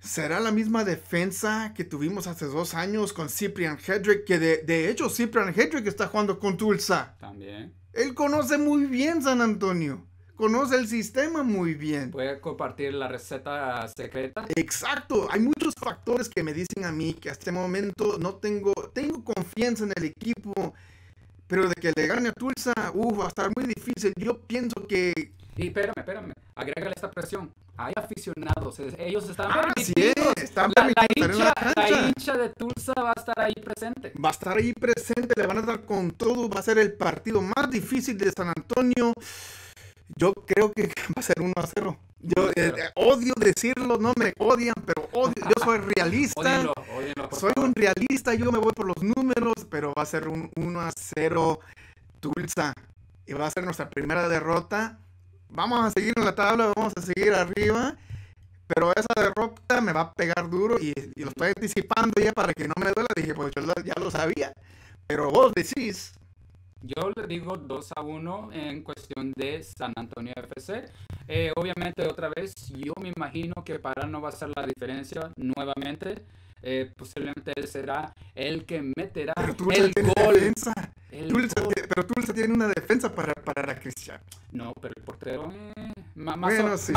¿Será la misma defensa que tuvimos hace dos años con Cyprian Hedrick? Que de, de, hecho Cyprian Hedrick está jugando con Tulsa. También. Él conoce muy bien San Antonio conoce el sistema muy bien. Puede compartir la receta secreta. Exacto, hay muchos factores que me dicen a mí que a este momento no tengo, tengo confianza en el equipo, pero de que le gane a Tulsa, uff va a estar muy difícil. Yo pienso que... Y espérame, espérame, agrégale esta presión. Hay aficionados, ellos están ah, permitidos. es, están la, la, la hincha de Tulsa va a estar ahí presente. Va a estar ahí presente, le van a dar con todo, va a ser el partido más difícil de San Antonio. Yo creo que va a ser 1 a 0. Yo eh, odio decirlo, no me odian, pero odio. Yo soy realista. soy un realista, yo me voy por los números, pero va a ser un 1 a 0 Tulsa. Y va a ser nuestra primera derrota. Vamos a seguir en la tabla, vamos a seguir arriba. Pero esa derrota me va a pegar duro y, y lo estoy anticipando ya para que no me duela. Dije, pues yo ya lo sabía. Pero vos decís yo le digo 2 a 1 en cuestión de San Antonio FC. Eh, obviamente, otra vez, yo me imagino que para no va a ser la diferencia nuevamente. Eh, posiblemente él será el que meterá el gol. Defensa. Tiene, pero Tulsa tiene una defensa para, para la Cristian. No, pero el portero. más, o, más, o, menos.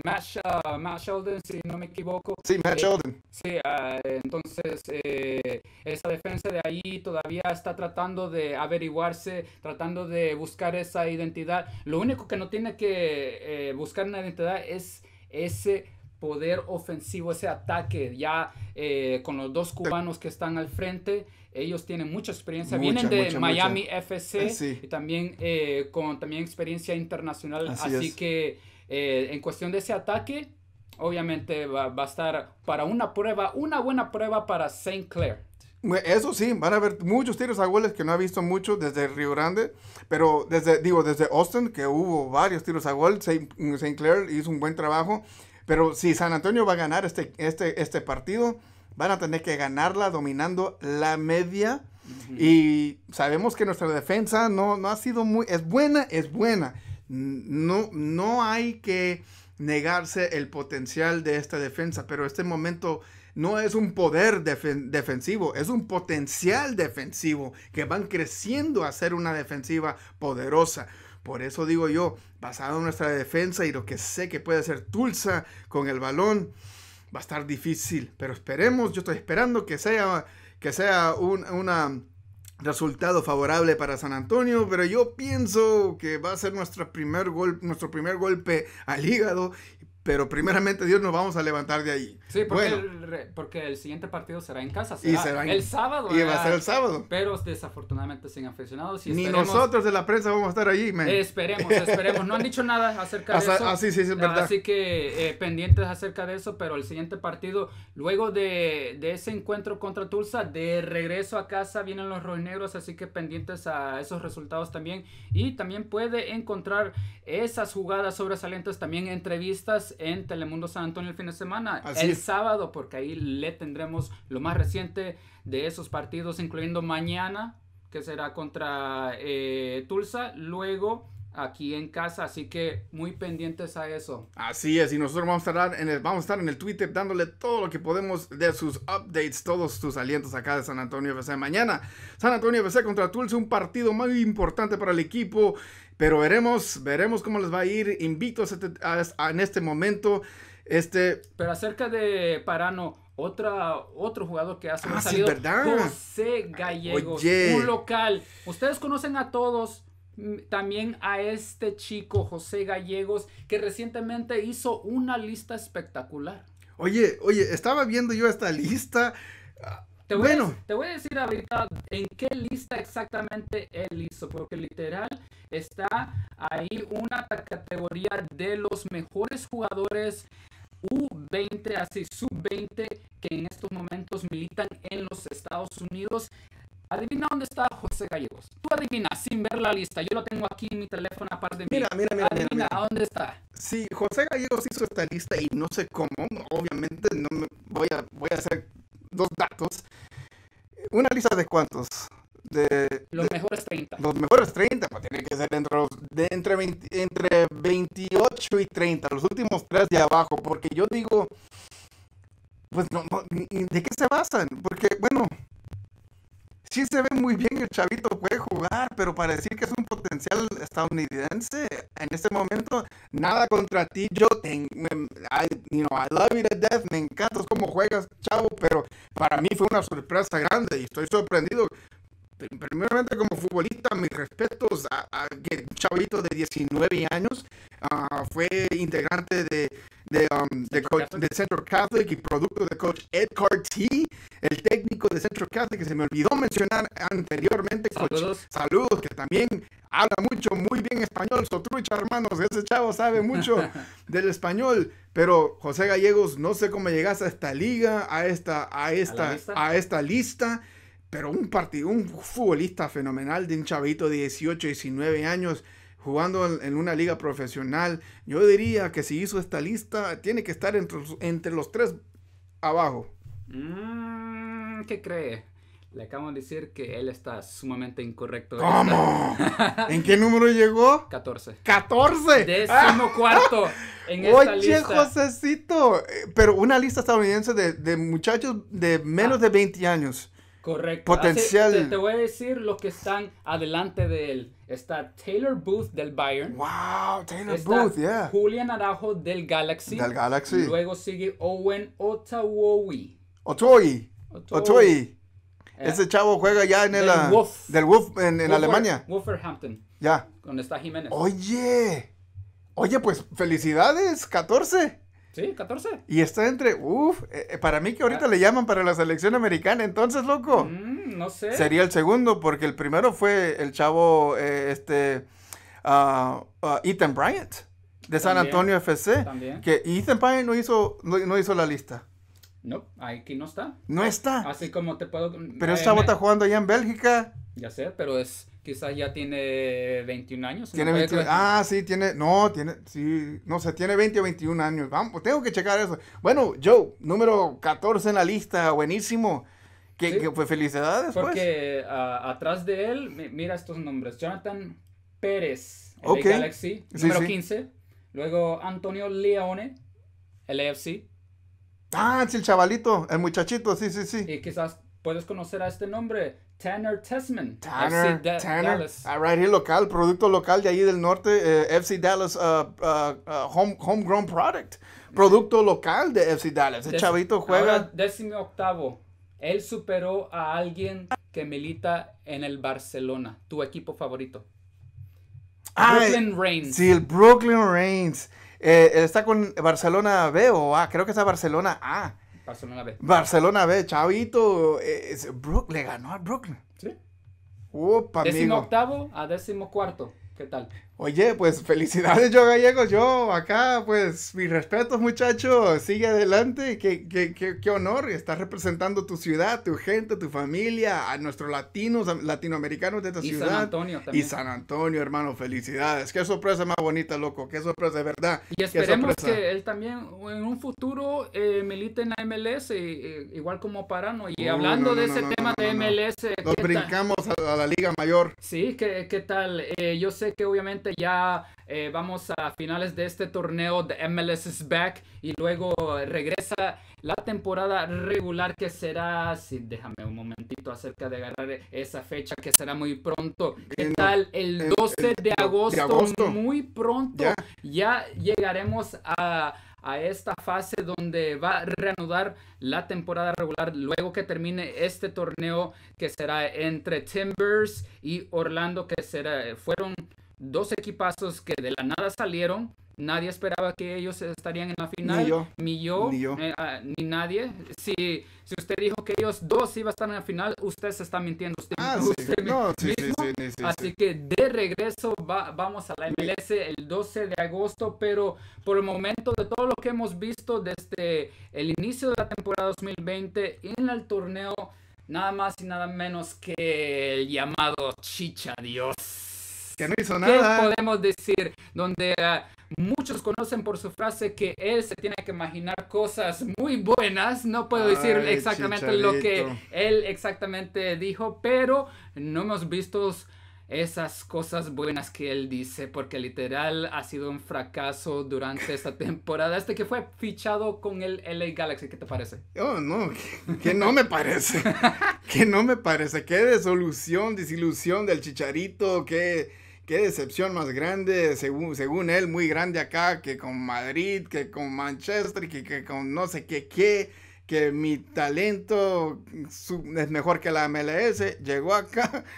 Matt uh, si no me equivoco. Sí, Mash eh, Sí, ah, entonces eh, esa defensa de ahí todavía está tratando de averiguarse, tratando de buscar esa identidad. Lo único que no tiene que buscar una identidad es ese poder ofensivo, ese ataque ya eh, con los dos cubanos que están al frente. Ellos tienen mucha experiencia, vienen de Miami FC eh, y también eh, con también experiencia internacional. Así, que en cuestión de ese ataque, obviamente va, a estar para una prueba, una buena prueba para St. Clair. Eso sí, van a haber muchos tiros a goles que no ha visto mucho desde Río Grande, pero desde, digo, desde Austin, que hubo varios tiros a gol, St. Clair hizo un buen trabajo. Pero si San Antonio va a ganar este, este, este partido, van a tener que ganarla dominando la media. Y sabemos que nuestra defensa no, ha sido muy... Es buena, es buena. No, no hay que negarse el potencial de esta defensa, pero este momento no es un poder defensivo, es un potencial defensivo que van creciendo a ser una defensiva poderosa. Por eso digo yo, basado en nuestra defensa y lo que sé que puede hacer Tulsa con el balón, va a estar difícil. Pero esperemos, yo estoy esperando que sea, que sea un una um, resultado favorable para San Antonio, pero yo pienso que va a ser nuestro primer, gol, nuestro primer golpe al hígado pero primeramente Dios nos vamos a levantar de ahí. Sí, porque, el, porque el siguiente partido será en casa, será y será en, el sábado. Y va a ser el sábado. Pero desafortunadamente sin aficionados. Ni nosotros de la prensa vamos a estar allí, Esperemos, esperemos. No han dicho nada acerca de eso. Ah, así que eh, pendientes acerca de eso, pero el siguiente partido, luego de, de, ese encuentro contra Tulsa, de regreso a casa vienen los rojinegros, así que pendientes a esos resultados también. Y también puede encontrar esas jugadas sobresalientes, también entrevistas en Telemundo San Antonio el fin de semana. el sábado, porque ahí le tendremos lo más reciente de esos partidos, incluyendo mañana, que será contra eh, Tulsa. Luego aquí en casa, así que muy pendientes a eso. Así es, y nosotros vamos a estar en el, vamos a estar en el Twitter dándole todo lo que podemos de sus updates, todos sus alientos acá de San Antonio FC. Mañana, San Antonio FC contra Tulsa, un partido muy importante para el equipo, pero veremos, veremos cómo les va a ir. Invito este, en este momento. Este... Pero acerca de Parano, otra, otro jugador que hace ah, sí, José Gallego un local. Ustedes conocen a todos, también a este chico José Gallegos que recientemente hizo una lista espectacular. Oye, oye, estaba viendo yo esta lista. Te voy, bueno. a, te voy a decir ahorita en qué lista exactamente él hizo, porque literal está ahí una categoría de los mejores jugadores U20, así sub-20, que en estos momentos militan en los Estados Unidos Adivina dónde está José Gallegos. Tú adivina, sin ver la lista. Yo lo tengo aquí en mi teléfono aparte de mí. Mira, mira, mira. Adivina dónde está. Sí, José Gallegos hizo esta lista y no sé cómo. Obviamente voy a, hacer dos datos. ¿Una lista de cuántos? los mejores 30. Los mejores 30, pues tiene que ser entre, entre, entre 28 y 30, los últimos tres de abajo, porque yo digo, pues ¿de qué se basan? Porque, bueno, sí se ve muy bien el chavito puede jugar, pero para decir que es un potencial estadounidense, en este momento, nada contra ti, yo te, I, you know, I love you to death, me encantas cómo juegas, chavo, pero para mí fue una sorpresa grande y estoy sorprendido. Primeramente como futbolista, mis respetos a, que chavito de 19 años ah, fue integrante de de, um, de, coach, Central Catholic y producto de coach Ed Carty, el técnico de Central Catholic, que se me olvidó mencionar anteriormente. Saludos. saludos, que también habla mucho, muy bien español, Sotrucha, hermanos, ese chavo sabe mucho del español. Pero José Gallegos, no sé cómo llegas a esta liga, a esta, a esta, esta lista pero un partido, un futbolista fenomenal de un chavito de 18, 19 años jugando en, una liga profesional, yo diría que si hizo esta lista, tiene que estar entre, los tres abajo. Mm, ¿Qué cree? Le acabo de decir que él está sumamente incorrecto. ¿Cómo? ¿En qué número llegó? 14. ¡14! Décimo cuarto en esta Oye, Josecito. Eh, pero una lista estadounidense de, muchachos de menos ah. de 20 años. Correcto. Potencial. te, voy a decir los que están adelante de él. Está Taylor Booth del Bayern. Wow, Taylor Booth, yeah. Julian Araujo del Galaxy. Del Galaxy. Y luego sigue Owen Otawowi. Otoyi. Otoyi. Eh. Ese chavo juega ya en del el ah, Wolf. del Wolf en, en Alemania. Wolverhampton. Ya. Donde está Jiménez. Oye. Oye, pues felicidades, 14. Sí, 14. Y está entre, Uf, eh, eh, para mí que ahorita ah. le llaman para la selección americana, entonces, loco. Mm, no sé. Sería el segundo, porque el primero fue el chavo, eh, este, ah, ah, Ethan Bryant, de San Antonio FC. Que Ethan Bryant no hizo, no, hizo la lista. No, aquí no está. No está. Así como te puedo. Pero ese chavo está jugando allá en Bélgica. Ya sé, pero es quizás ya tiene 21 años. Tiene ah, sí, tiene, no, tiene, sí, no sé, tiene 20 o 21 años. Vamos, pues tengo que checar eso. Bueno, Joe, número 14 en la lista, buenísimo. Que, que fue felicidades. Pues. Porque pues. atrás de él, mira estos nombres. Jonathan Pérez, el Galaxy, número 15. Luego Antonio Leone, el AFC. Ah, es el chavalito, el muchachito, sí, sí, sí. Y quizás puedes conocer a este nombre. Tanner Tessman. Tanner, FC Tanner. Dallas. Ah, right here, local, producto local de ahí del norte, eh, FC Dallas uh, uh, uh, home, Homegrown Product. Producto local de FC Dallas. El chavito juega. Ahora, décimo octavo. Él superó a alguien que milita en el Barcelona, tu equipo favorito. Ah, Brooklyn eh, Reigns. Sí, el Brooklyn Reigns. Eh, está con Barcelona B o A, creo que está Barcelona A. Barcelona B. Barcelona B, chavito. Brook le ganó a Brooklyn. Sí. Opa, amigo. octavo a décimo cuarto. ¿Qué tal? Oye, pues felicidades, yo gallego, yo acá, pues mis respetos, muchachos, sigue adelante, qué, qué, qué, honor, estás representando tu ciudad, tu gente, tu familia, a nuestros latinos, latinoamericanos de esta ciudad. Y San Antonio Y San Antonio, hermano, felicidades, qué sorpresa más bonita, loco, qué sorpresa, de verdad. Y esperemos que él también en un futuro eh, milite en la MLS, eh, eh, igual como Parano, y hablando de ese tema de MLS. Nos brincamos a, la Liga Mayor. Sí, qué, qué tal, eh, yo sé que obviamente ya eh, vamos a finales de este torneo de MLS is back y luego regresa la temporada regular que será, si déjame un momentito acerca de agarrar esa fecha que será muy pronto. ¿Qué tal? El 12 de, agosto, muy pronto, ya llegaremos a a esta fase donde va a reanudar la temporada regular luego que termine este torneo que será entre Timbers y Orlando, que será, fueron dos equipazos que de la nada salieron Nadie esperaba que ellos estarían en la final. Ni yo. Ni, yo, eh, ah, ni, nadie. Si, si usted dijo que ellos dos iban a estar en la final, usted se está mintiendo. Usted, ah, No, Así que de regreso vamos a la MLS el 12 de agosto, pero por el momento de todo lo que hemos visto desde el inicio de la temporada 2020 en el torneo, nada más y nada menos que el llamado Chicha Dios. Que no hizo nada. ¿Qué podemos decir? Donde ah, Muchos conocen por su frase que él se tiene que imaginar cosas muy buenas. No puedo decir exactamente lo que él exactamente dijo, pero no hemos visto esas cosas buenas que él dice, porque literal ha sido un fracaso durante esta temporada, este que fue fichado con el LA Galaxy, ¿qué te parece? Oh, no, que, no me parece, que no me parece, qué desolución, desilusión del chicharito, que qué decepción más grande, según, según él, muy grande acá, que con Madrid, que con Manchester, que, que con no sé qué, qué, que mi talento es mejor que la MLS, llegó acá.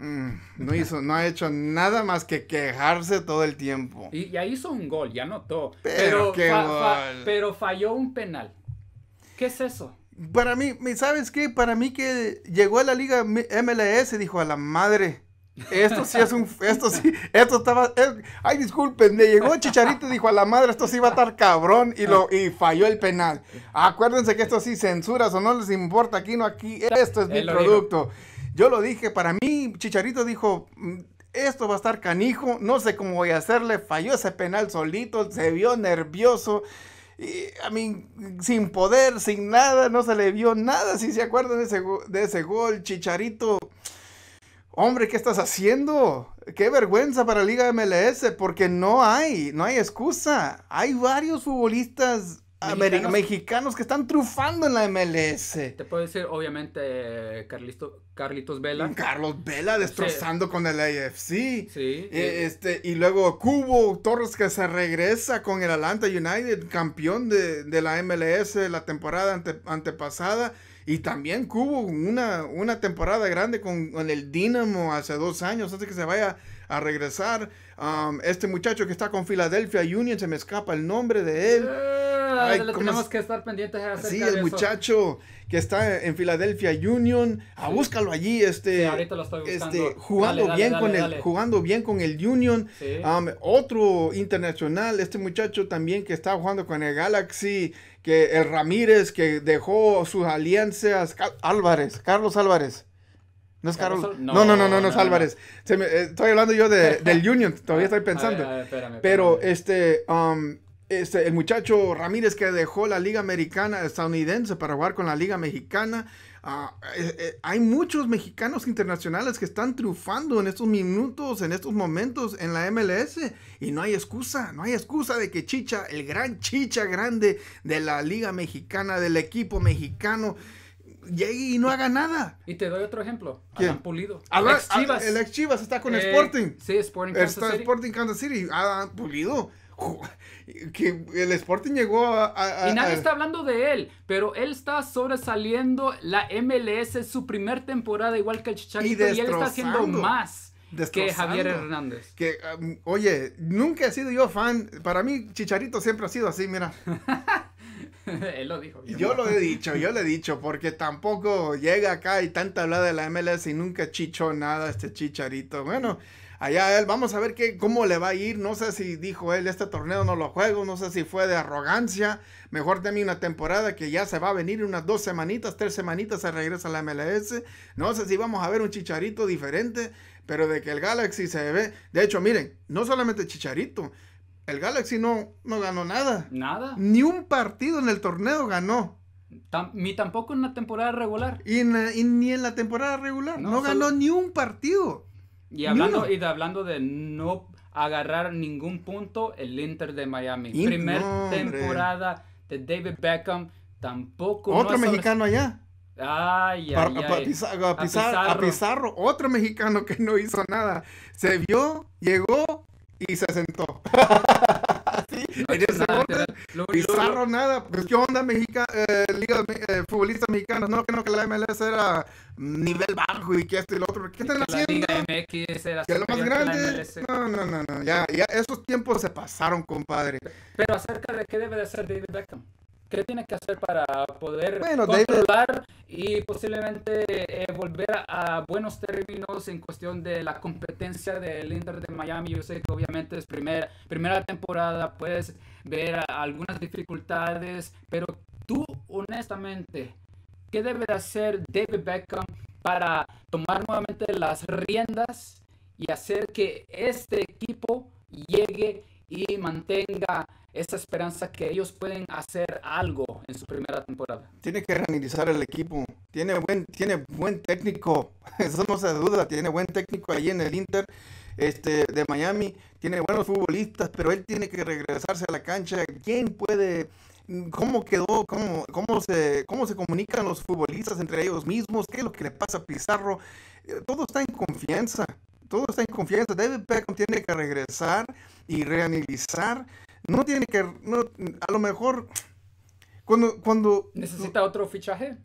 Mm, no hizo, no ha hecho nada más que quejarse todo el tiempo. Y ya hizo un gol, ya anotó. Pero, pero, pero falló un penal. ¿Qué es eso? Para mí, ¿sabes qué? Para mí que llegó a la liga MLS, dijo a la madre esto sí es un. Esto sí. Esto estaba. ay, disculpen, le llegó Chicharito y dijo a la madre, esto sí va a estar cabrón y, lo, y falló el penal. Acuérdense que esto sí, censura o no les importa, aquí no, aquí. Esto es mi producto. Yo lo dije, para mí, Chicharito dijo. Mm, esto va a estar canijo, no sé cómo voy a hacerle. Falló ese penal solito, se vio nervioso. Y, a mí, sin poder, sin nada, no se le vio nada. Si se acuerdan de ese, de ese gol, Chicharito. Hombre, ¿qué estás haciendo? Qué vergüenza para la Liga MLS, porque no hay, no hay excusa. Hay varios futbolistas mexicanos, mexicanos que están trufando en la MLS. Te puedo decir, obviamente, Carlitos Vela. Carlos Vela destrozando con el AFC. Sí. E, eh, este, y luego Cubo Torres que se regresa con el Atlanta United, campeón de, la MLS la temporada ante, antepasada. Y también hubo una, una temporada grande con, el Dinamo hace dos años, antes que se vaya a regresar. este muchacho que está con Philadelphia Union, se me escapa el nombre de él. Ah, tenemos que estar pendientes Sí, el muchacho que está en Philadelphia Union, a ah, búscalo allí, este, este jugando bien con el, jugando bien con el Union. otro internacional, este muchacho también que está jugando con el Galaxy que el Ramírez que dejó sus alianzas, Álvarez, Carlos Álvarez. No es Carlos. No, no, no, no, es Álvarez. Eh, estoy hablando yo de, del Union, todavía estoy pensando. Pero este. Um, este, el muchacho Ramírez que dejó la Liga Americana estadounidense para jugar con la Liga Mexicana Ah, eh, eh, hay muchos mexicanos internacionales que están triunfando en estos minutos, en estos momentos en la MLS y no hay excusa, no hay excusa de que Chicha, el gran Chicha grande de la Liga Mexicana, del equipo mexicano, llegue y no haga nada. Y te doy otro ejemplo. ¿Quién? Adam Pulido. Chivas. el ex Chivas está con eh, Sporting. Sí, Sporting Kansas está Sporting Kansas City. Adam Pulido que el Sporting llegó a, Y nadie está hablando de él, pero él está sobresaliendo. La MLS es su primer temporada, igual que el Chicharito, y, él está haciendo más que Javier Hernández. Que, um, oye, nunca he sido yo fan. Para mí, Chicharito siempre ha sido así, mira. Él lo dijo. Yo lo he dicho, yo lo he dicho, porque tampoco llega acá y tanta habla de la MLS y nunca chichó nada este chicharito. Bueno, allá él, vamos a ver qué, cómo le va a ir, no sé si dijo él, este torneo no lo juego, no sé si fue de arrogancia, mejor también una temporada que ya se va a venir unas dos semanitas, tres semanitas se regresa a la MLS, no sé si vamos a ver un chicharito diferente, pero de que el Galaxy se ve, de hecho, miren, no solamente chicharito, el Galaxy no, no ganó nada. Nada. Ni un partido en el torneo ganó. ni tampoco en la temporada regular. Y, ni en la temporada regular. No, ganó ni un partido. Y hablando, y de, hablando de no agarrar ningún punto, el Inter de Miami. primera Primer temporada de David Beckham, tampoco. Otro mexicano allá. Ay, ay, a, Pizarro, otro mexicano que no hizo nada. Se vio, llegó y se sentó. nada, Pues, ¿Qué onda, Mexica, eh, Liga eh, Futbolistas Mexicanos? No, que no, que la MLS era mm, nivel bajo y que esto y lo otro. ¿Qué están haciendo? La Liga MX era lo más grande. No, no, no, no. Ya, esos tiempos se pasaron, compadre. Pero acerca de qué debe de hacer David Beckham. ¿Qué tiene que hacer para poder controlar y posiblemente eh, volver a buenos términos en cuestión de la competencia del Inter de Miami? Yo sé que obviamente es primera, primera temporada, puedes ver algunas dificultades, pero tú honestamente, ¿qué debe hacer David Beckham para tomar nuevamente las riendas y hacer que este equipo llegue y mantenga esa esperanza que ellos pueden hacer algo en su primera temporada. Tiene que reanalizar el equipo. Tiene buen, tiene buen técnico. Eso no se duda. Tiene buen técnico ahí en el Inter este, de Miami. Tiene buenos futbolistas, pero él tiene que regresarse a la cancha. ¿Quién puede cómo quedó, cómo, cómo, se, cómo se comunican los futbolistas entre ellos mismos, qué es lo que le pasa a Pizarro. Eh, todo está en confianza todo está en confianza. David Beckham tiene que regresar y reanalizar. No tiene que, a lo mejor, cuando, cuando... Necesita otro fichaje,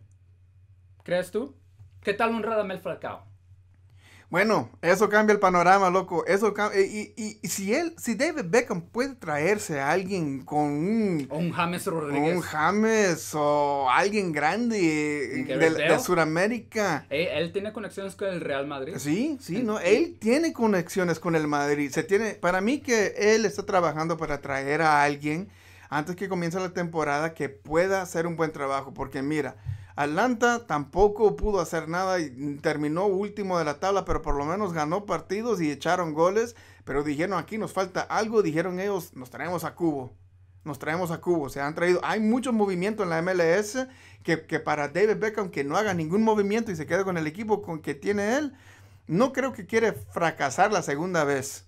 ¿crees tú? ¿Qué tal un Radamel Falcao? Bueno, eso cambia el panorama, loco. Eso eh, y, y, si él, si David Beckham puede traerse a alguien con un. un James Rodríguez. Un James o alguien grande de, Sudamérica. Eh, él, tiene conexiones con el Real Madrid. Sí, sí, no. Él tiene conexiones con el Madrid. Se tiene. Para mí que él está trabajando para traer a alguien antes que comience la temporada que pueda hacer un buen trabajo. Porque mira. Atlanta tampoco pudo hacer nada y terminó último de la tabla, pero por lo menos ganó partidos y echaron goles. Pero dijeron aquí nos falta algo, dijeron ellos, nos traemos a Cubo. Nos traemos a Cubo, se han traído. Hay mucho movimiento en la MLS que, que para David Beckham que no haga ningún movimiento y se quede con el equipo con que tiene él, no creo que quiere fracasar la segunda vez.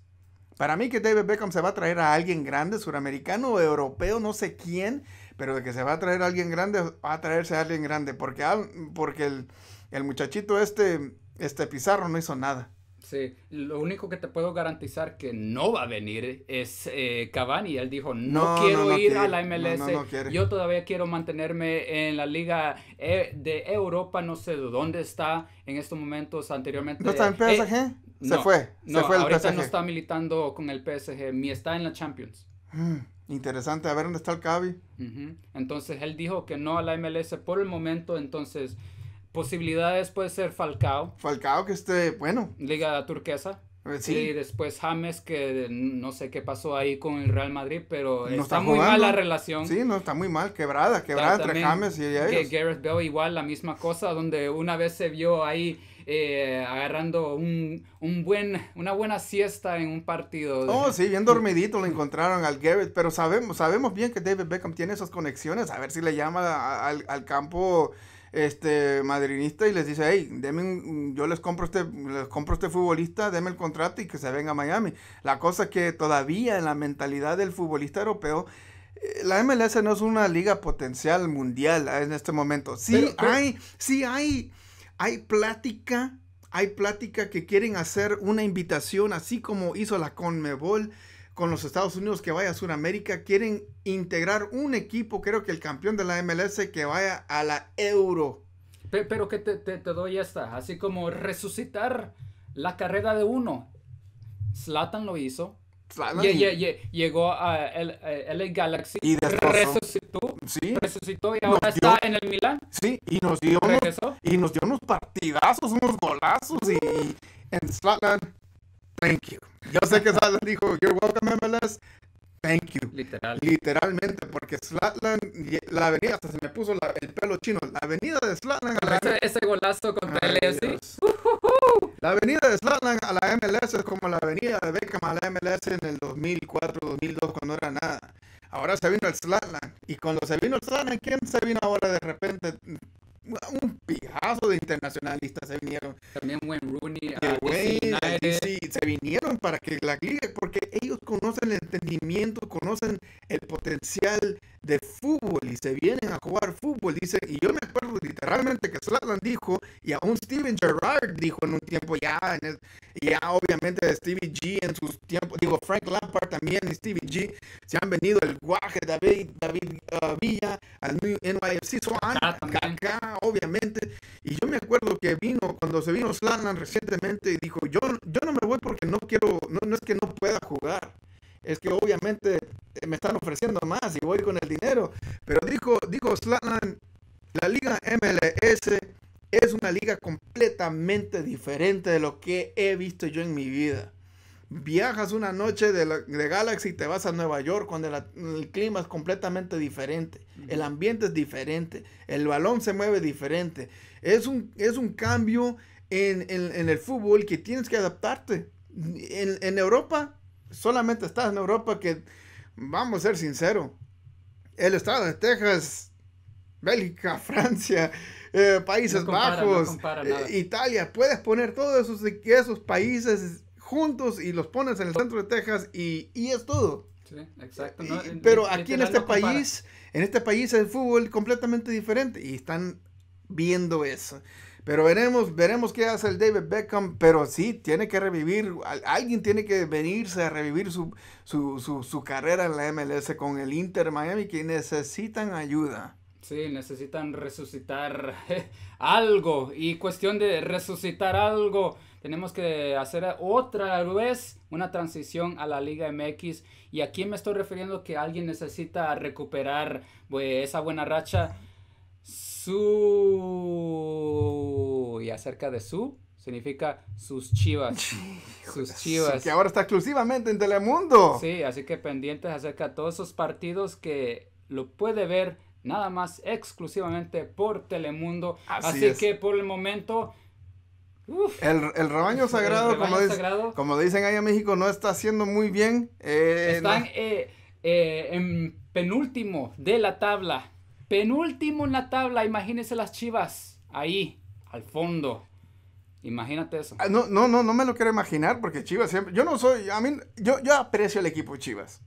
Para mí que David Beckham se va a traer a alguien grande, suramericano o europeo, no sé quién, pero de que se va a traer alguien grande, va a traerse a alguien grande. Porque, ah, porque el, el muchachito este, este Pizarro no hizo nada. Sí, lo único que te puedo garantizar que no va a venir es eh, Cavani. Él dijo, no, quiero ir a la MLS. Yo todavía quiero mantenerme en la liga eh, de Europa. No sé de dónde está en estos momentos anteriormente. ¿No está en eh, PSG? se fue. se fue el PSG. no está militando con el PSG. Ni está en la Champions. Mm. Interesante, a ver dónde está el Cavi. Entonces él dijo que no a la MLS por el momento, entonces posibilidades puede ser Falcao. Falcao que esté, bueno. Liga turquesa. Sí. Y después James, que no sé qué pasó ahí con el Real Madrid, pero está, muy mal la relación. Sí, no, está muy mal, quebrada, quebrada entre James y ellos. Que Gareth Bell igual, la misma cosa, donde una vez se vio ahí eh, agarrando un, buen, una buena siesta en un partido. Oh, sí, bien dormidito lo encontraron al Garrett, pero sabemos, sabemos bien que David Beckham tiene esas conexiones, a ver si le llama al, campo este madrinista y les dice, hey, yo les compro este, les compro este futbolista, deme el contrato y que se venga a Miami. La cosa es que todavía en la mentalidad del futbolista europeo, eh, la MLS no es una liga potencial mundial en este momento. Sí hay, sí hay hay plática, hay plática que quieren hacer una invitación, así como hizo la Conmebol con los Estados Unidos que vaya a Sudamérica. Quieren integrar un equipo, creo que el campeón de la MLS que vaya a la Euro. Pero que te, doy esta, así como resucitar la carrera de uno. Slatan lo hizo, llegó a, el, eh, Galaxy y resucitó, resucitó y ahora está en el Milan. Sí, y nos dio, unos, y nos dio unos partidazos, unos golazos y, en Slotland, thank you. Yo sé que Slotland dijo, you're welcome MLS, thank you. Literal. Literalmente, porque Slatland, la avenida, hasta se me puso el pelo chino, la avenida de Slatland a la ese, ese golazo con la uh, uh, uh. La avenida de Slatland a la MLS es como la avenida de Beckham a la MLS en el 2004, 2002, cuando era nada. Ahora se vino el Slatland. Y cuando se vino el Slatland, ¿quién se vino ahora de repente un pijazo de internacionalistas se vinieron. También Wayne Rooney, ah, se vinieron para que la liga, porque ellos conocen el entendimiento, conocen el potencial de fútbol y se vienen a jugar fútbol. Dice, y yo me acuerdo literalmente que Slatan dijo, y aún Steven Gerrard dijo en un tiempo ya, en ya obviamente Stevie G en sus tiempos, digo Frank Lampard también y Stevie G, se han venido el guaje David, David uh, Villa al NYFC, ah, obviamente. Y yo me acuerdo que vino, cuando se vino Slatan recientemente y dijo, yo, yo no me voy porque no quiero, no es que no pueda jugar. Es que obviamente me están ofreciendo más y voy con el dinero. Pero dijo, dijo la liga MLS es una liga completamente diferente de lo que he visto yo en mi vida. Viajas una noche de, Galaxy y te vas a Nueva York cuando el, clima es completamente diferente, el ambiente es diferente, el balón se mueve diferente. Es un, es un cambio en, el fútbol que tienes que adaptarte. En, en Europa, solamente estás en Europa que vamos a ser sinceros, el estado de Texas, Bélgica, Francia, eh, Países Bajos, eh, Italia, puedes poner todos esos, esos países juntos y los pones en el centro de Texas y, es todo. Sí, exacto. pero aquí en este país, en este país el fútbol completamente diferente y están viendo eso. Pero veremos, veremos qué hace el David Beckham. Pero sí, tiene que revivir. Alguien tiene que venirse a revivir su, su, su, su carrera en la MLS con el Inter Miami, que necesitan ayuda. Sí, necesitan resucitar algo. Y cuestión de resucitar algo, tenemos que hacer otra vez una transición a la Liga MX. ¿Y a me estoy refiriendo que alguien necesita recuperar pues, esa buena racha? su. Y acerca de su, significa sus chivas. sus chivas. Que ahora está exclusivamente en Telemundo. Sí, así que pendientes acerca de todos esos partidos que lo puede ver nada más exclusivamente por Telemundo. Así, que por el momento. el, rebaño sagrado, como, como, dicen ahí en México, no está haciendo muy bien. Eh, Están eh, eh, en penúltimo de la tabla Penúltimo en la tabla, Imagínese las chivas, ahí, al fondo. Imagínate eso. Ah, no, no, no, no me lo quiero imaginar porque Chivas siempre. Yo no soy. A mí, yo, yo aprecio el equipo Chivas.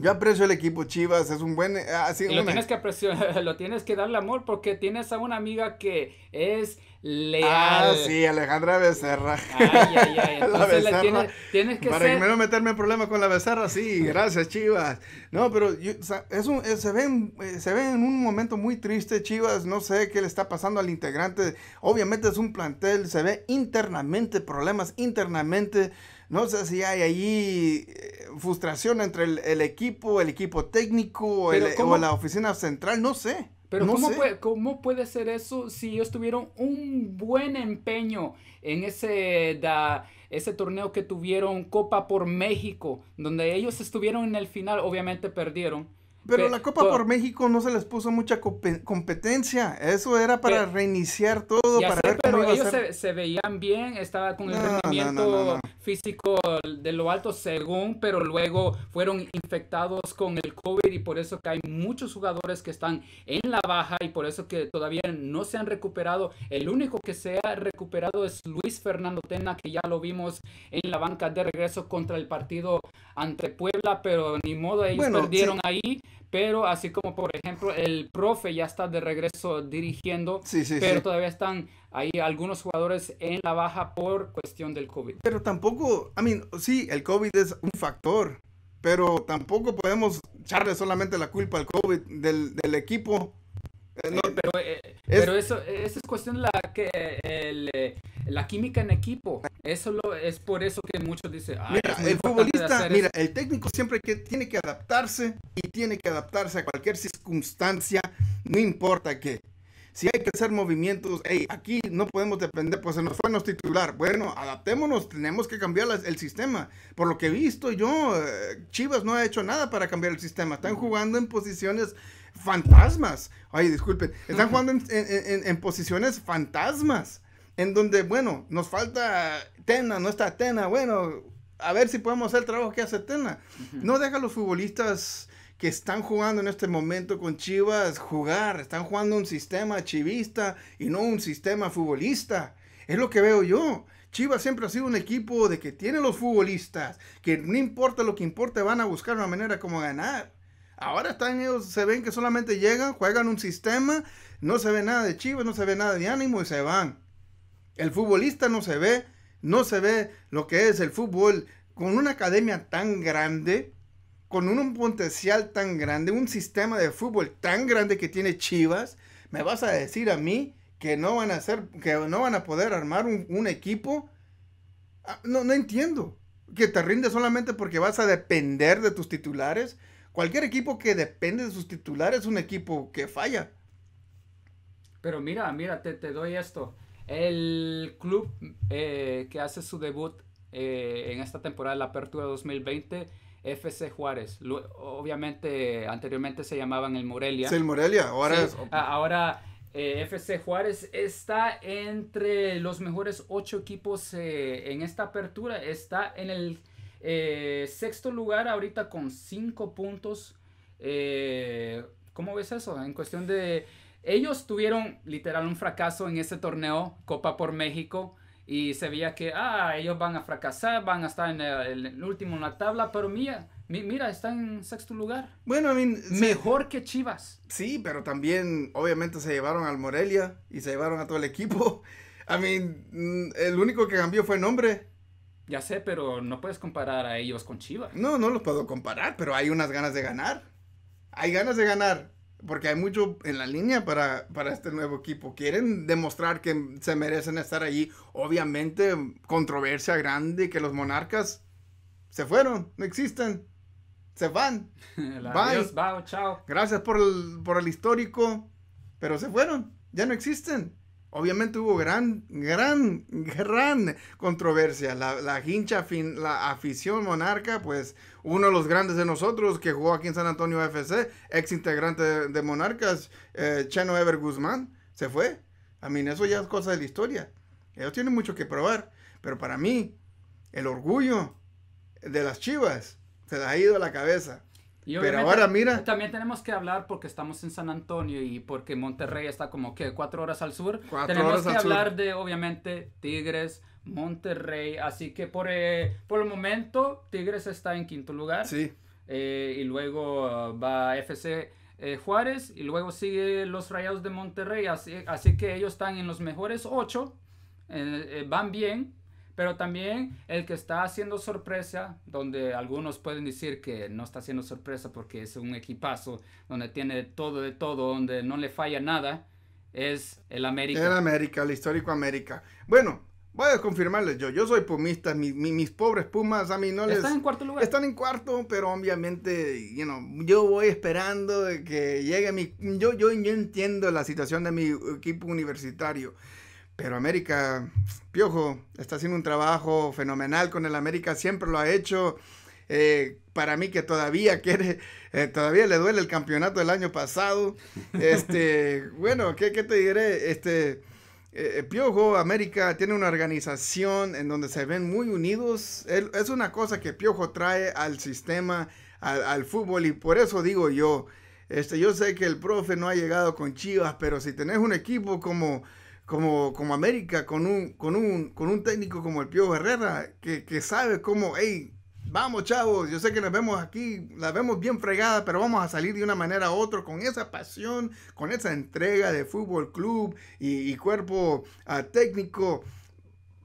Yo aprecio el equipo Chivas, es un buen... Ah, lo, tienes que apreciar, lo tienes que darle amor porque tienes a una amiga que es leal. Ah, sí, Alejandra Becerra. Ay, ay, ay. Entonces Tienes, que Para que no meterme en problemas con la Becerra, sí, gracias Chivas. No, pero es eh, se, ve eh, se en un momento muy triste Chivas, no sé qué le está pasando al integrante. Obviamente es un plantel, se ve internamente problemas, internamente... No sé si hay ahí eh, frustración entre el, equipo, el equipo técnico o la oficina central, no sé. Pero ¿cómo, puede, ¿cómo, puede, ser eso si ellos tuvieron un buen empeño en ese, da, ese torneo que tuvieron Copa por México, donde ellos estuvieron en el final, obviamente perdieron, pero la Copa por México no se les puso mucha competencia. Eso era para reiniciar todo, para Pero ellos Se, veían bien, estaba con el rendimiento físico de lo alto según, pero luego fueron infectados con el COVID y por eso que hay muchos jugadores que están en la baja y por eso que todavía no se han recuperado. El único que se ha recuperado es Luis Fernando Tena, que ya lo vimos en la banca de regreso contra el partido ante Puebla, pero ni modo, ellos perdieron ahí pero así como, por ejemplo, el profe ya está de regreso dirigiendo, pero todavía están ahí algunos jugadores en la baja por cuestión del COVID. Pero tampoco, I mean, sí, el COVID es un factor, pero tampoco podemos echarle solamente la culpa al COVID del, del equipo eh, eh, pero, eh, pero eso, es cuestión de la, que, la química en equipo. Eso es por eso que muchos dicen. Mira, el futbolista, mira, el técnico siempre que tiene que adaptarse y tiene que adaptarse a cualquier circunstancia, no importa qué. Si hay que hacer movimientos, hey, aquí no podemos depender, pues se nos fue a titular. Bueno, adaptémonos, tenemos que cambiar el sistema. Por lo que he visto yo, Chivas no ha hecho nada para cambiar el sistema. Están jugando en posiciones fantasmas. Ay, disculpen, están jugando en, posiciones fantasmas. En donde, bueno, nos falta Tena, no está Tena, bueno, a ver si podemos hacer el trabajo que hace Tena. No deja los futbolistas que están jugando en este momento con Chivas jugar, están jugando un sistema chivista y no un sistema futbolista. Es lo que veo yo. Chivas siempre ha sido un equipo de que tiene los futbolistas, que no importa lo que importa, van a buscar una manera como ganar. Ahora están ellos, se ven que solamente llegan, juegan un sistema, no se ve nada de Chivas, no se ve nada de ánimo y se van. El futbolista no se ve, no se ve lo que es el fútbol con una academia tan grande, con un potencial tan grande, un sistema de fútbol tan grande que tiene Chivas. ¿Me vas a decir a mí que no van a que no van a poder armar un, equipo? Ah, no, no entiendo. Que te rindes solamente porque vas a depender de tus titulares. Cualquier equipo que depende de sus titulares es un equipo que falla. Pero mira, mira, te, doy esto. El club eh, que hace su debut eh, en esta temporada, la apertura 2020, FC Juárez. obviamente, anteriormente se llamaban el Morelia. Sí, el Morelia, ahora Ahora eh, FC Juárez está entre los mejores ocho equipos en esta apertura. Está en el eh, sexto lugar ahorita con cinco puntos. Eh, ¿Cómo ves eso? En cuestión de... Ellos tuvieron literal un fracaso en ese torneo, Copa por México, y se veía que, ah, ellos van a fracasar, van a estar en el, último en la tabla, pero mira, Mira, está en sexto lugar. Bueno, a mí mejor que Chivas. Sí, pero también, obviamente, se llevaron al Morelia y se llevaron a todo el equipo. A mí, mm, el único que cambió fue el nombre. Ya sé, pero no puedes comparar a ellos con Chivas. No, no los puedo comparar, pero hay unas ganas de ganar. Hay ganas de ganar, porque hay mucho en la línea para, para este nuevo equipo. Quieren demostrar que se merecen estar allí. Obviamente, controversia grande, que los monarcas se fueron, no existen. Se van. Gracias por el, por el histórico, pero se fueron, ya no existen. Obviamente hubo gran, gran, gran controversia. La, la hincha, fin, la afición monarca, pues uno de los grandes de nosotros que jugó aquí en San Antonio FC, ex integrante de, Monarcas, eh, Chano Ever Guzmán, se fue. A mí, eso ya es cosa de la historia. Ellos tienen mucho que probar. Pero para mí, el orgullo de las chivas se les ha ido a la cabeza. Pero ahora mira. También tenemos que hablar porque estamos en San Antonio y porque Monterrey está como que cuatro horas al sur. tenemos que hablar de obviamente Tigres, Monterrey. Así que por, eh, por el momento Tigres está en quinto lugar. Sí. Eh, y luego uh, va FC eh, Juárez y luego sigue los Rayados de Monterrey. Así, así que ellos están en los mejores ocho. van bien pero también el que está haciendo sorpresa, donde algunos pueden decir que no está haciendo sorpresa porque es un equipazo, donde tiene todo de todo, donde no le falla nada, es el América. El América, el histórico América. Bueno, voy a confirmarles yo, yo soy pumista, mis pobres pumas a mí no les... Están en cuarto lugar. Están en cuarto, pero obviamente, yo voy esperando que llegue mi... Yo, yo, yo entiendo la situación de mi equipo universitario. Pero América, Piojo, está haciendo un trabajo fenomenal con el América, siempre lo ha hecho. Eh, para mí que todavía quiere, eh, todavía le duele el campeonato del año pasado. Este, bueno, ¿qué, te diré? Este, eh, Piojo América tiene una organización en donde se ven muy unidos. es una cosa que Piojo trae al sistema, al, fútbol, y por eso digo yo, este, yo sé que el profe no ha llegado con Chivas, pero si tenés un equipo como como, como América, con un, con, un, técnico como el Pío Herrera, que, sabe cómo, hey, vamos chavos, yo sé que nos vemos aquí, la vemos bien fregada, pero vamos a salir de una manera u otra con esa pasión, con esa entrega de fútbol club y, cuerpo ah, técnico,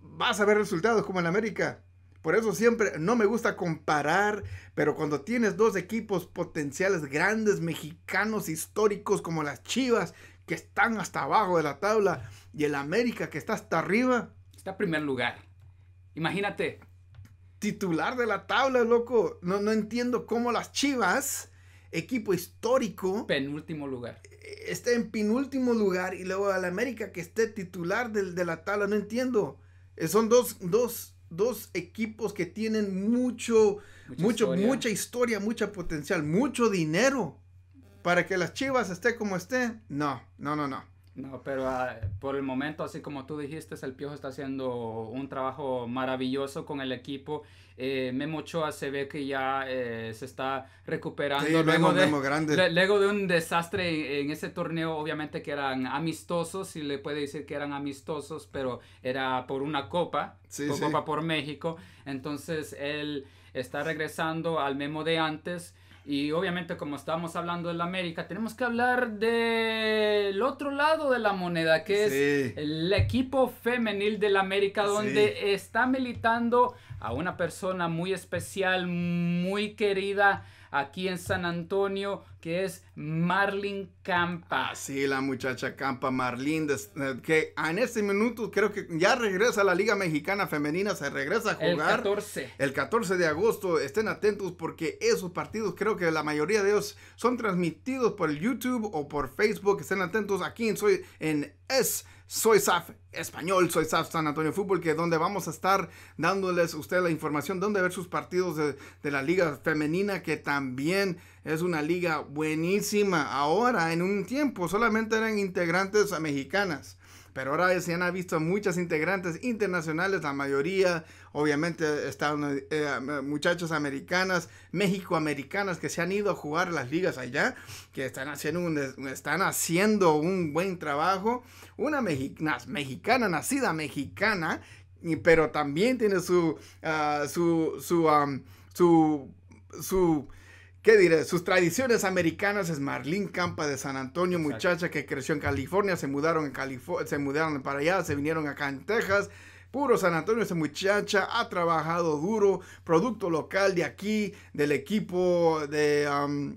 vas a ver resultados como en América. Por eso siempre no me gusta comparar, pero cuando tienes dos equipos potenciales grandes, mexicanos, históricos como las Chivas que están hasta abajo de la tabla y el América que está hasta arriba. Está en primer lugar. Imagínate. Titular de la tabla, loco. No, no entiendo cómo las Chivas, equipo histórico. Penúltimo lugar. Eh, está en penúltimo lugar y luego el América que esté titular de, la tabla. No entiendo. Eh, son dos, dos, dos equipos que tienen mucho, mucho, mucha historia, mucha potencial, mucho dinero para que las Chivas esté como esté. No, no, no, no. No, pero ah, por el momento, así como tú dijiste, el Piojo está haciendo un trabajo maravilloso con el equipo. Eh, Memo Ochoa se ve que ya eh, se está recuperando. Sí, luego, de, luego de un desastre en, ese torneo, obviamente que eran amistosos, si le puede decir que eran amistosos, pero era por una copa, por copa por México. Entonces él está regresando al Memo de antes y obviamente como estamos hablando de la América, tenemos que hablar del otro lado de la moneda, que es el equipo femenil de la América, donde está militando a una persona muy especial, muy querida aquí en San Antonio, que es Marlin Campa. Ah, sí, la muchacha Campa Marlin, eh, que en este minuto creo que ya regresa a la Liga Mexicana Femenina, se regresa a jugar. El 14. El 14 de agosto, estén atentos porque esos partidos creo que la mayoría de ellos son transmitidos por YouTube o por Facebook, estén atentos aquí soy, en S. Soy SAF Español, soy SAF San Antonio Fútbol, que es donde vamos a estar dándoles usted ustedes la información, donde ver sus partidos de, de, la liga femenina, que también es una liga buenísima. Ahora, en un tiempo, solamente eran integrantes mexicanas. Pero ahora se han visto muchas integrantes internacionales, la mayoría, obviamente, están eh, eh, muchachos americanas, mexicoamericanas que se han ido a jugar las ligas allá, que están haciendo un, están haciendo un buen trabajo. Una mexicana, mexicana nacida mexicana, pero también tiene su, ah, su, su, su ¿Qué diré? Sus tradiciones americanas es Marlene Campa de San Antonio, muchacha que creció en California, se mudaron, en se mudaron para allá, se vinieron acá en Texas. Puro San Antonio, esa muchacha ha trabajado duro, producto local de aquí, del equipo de...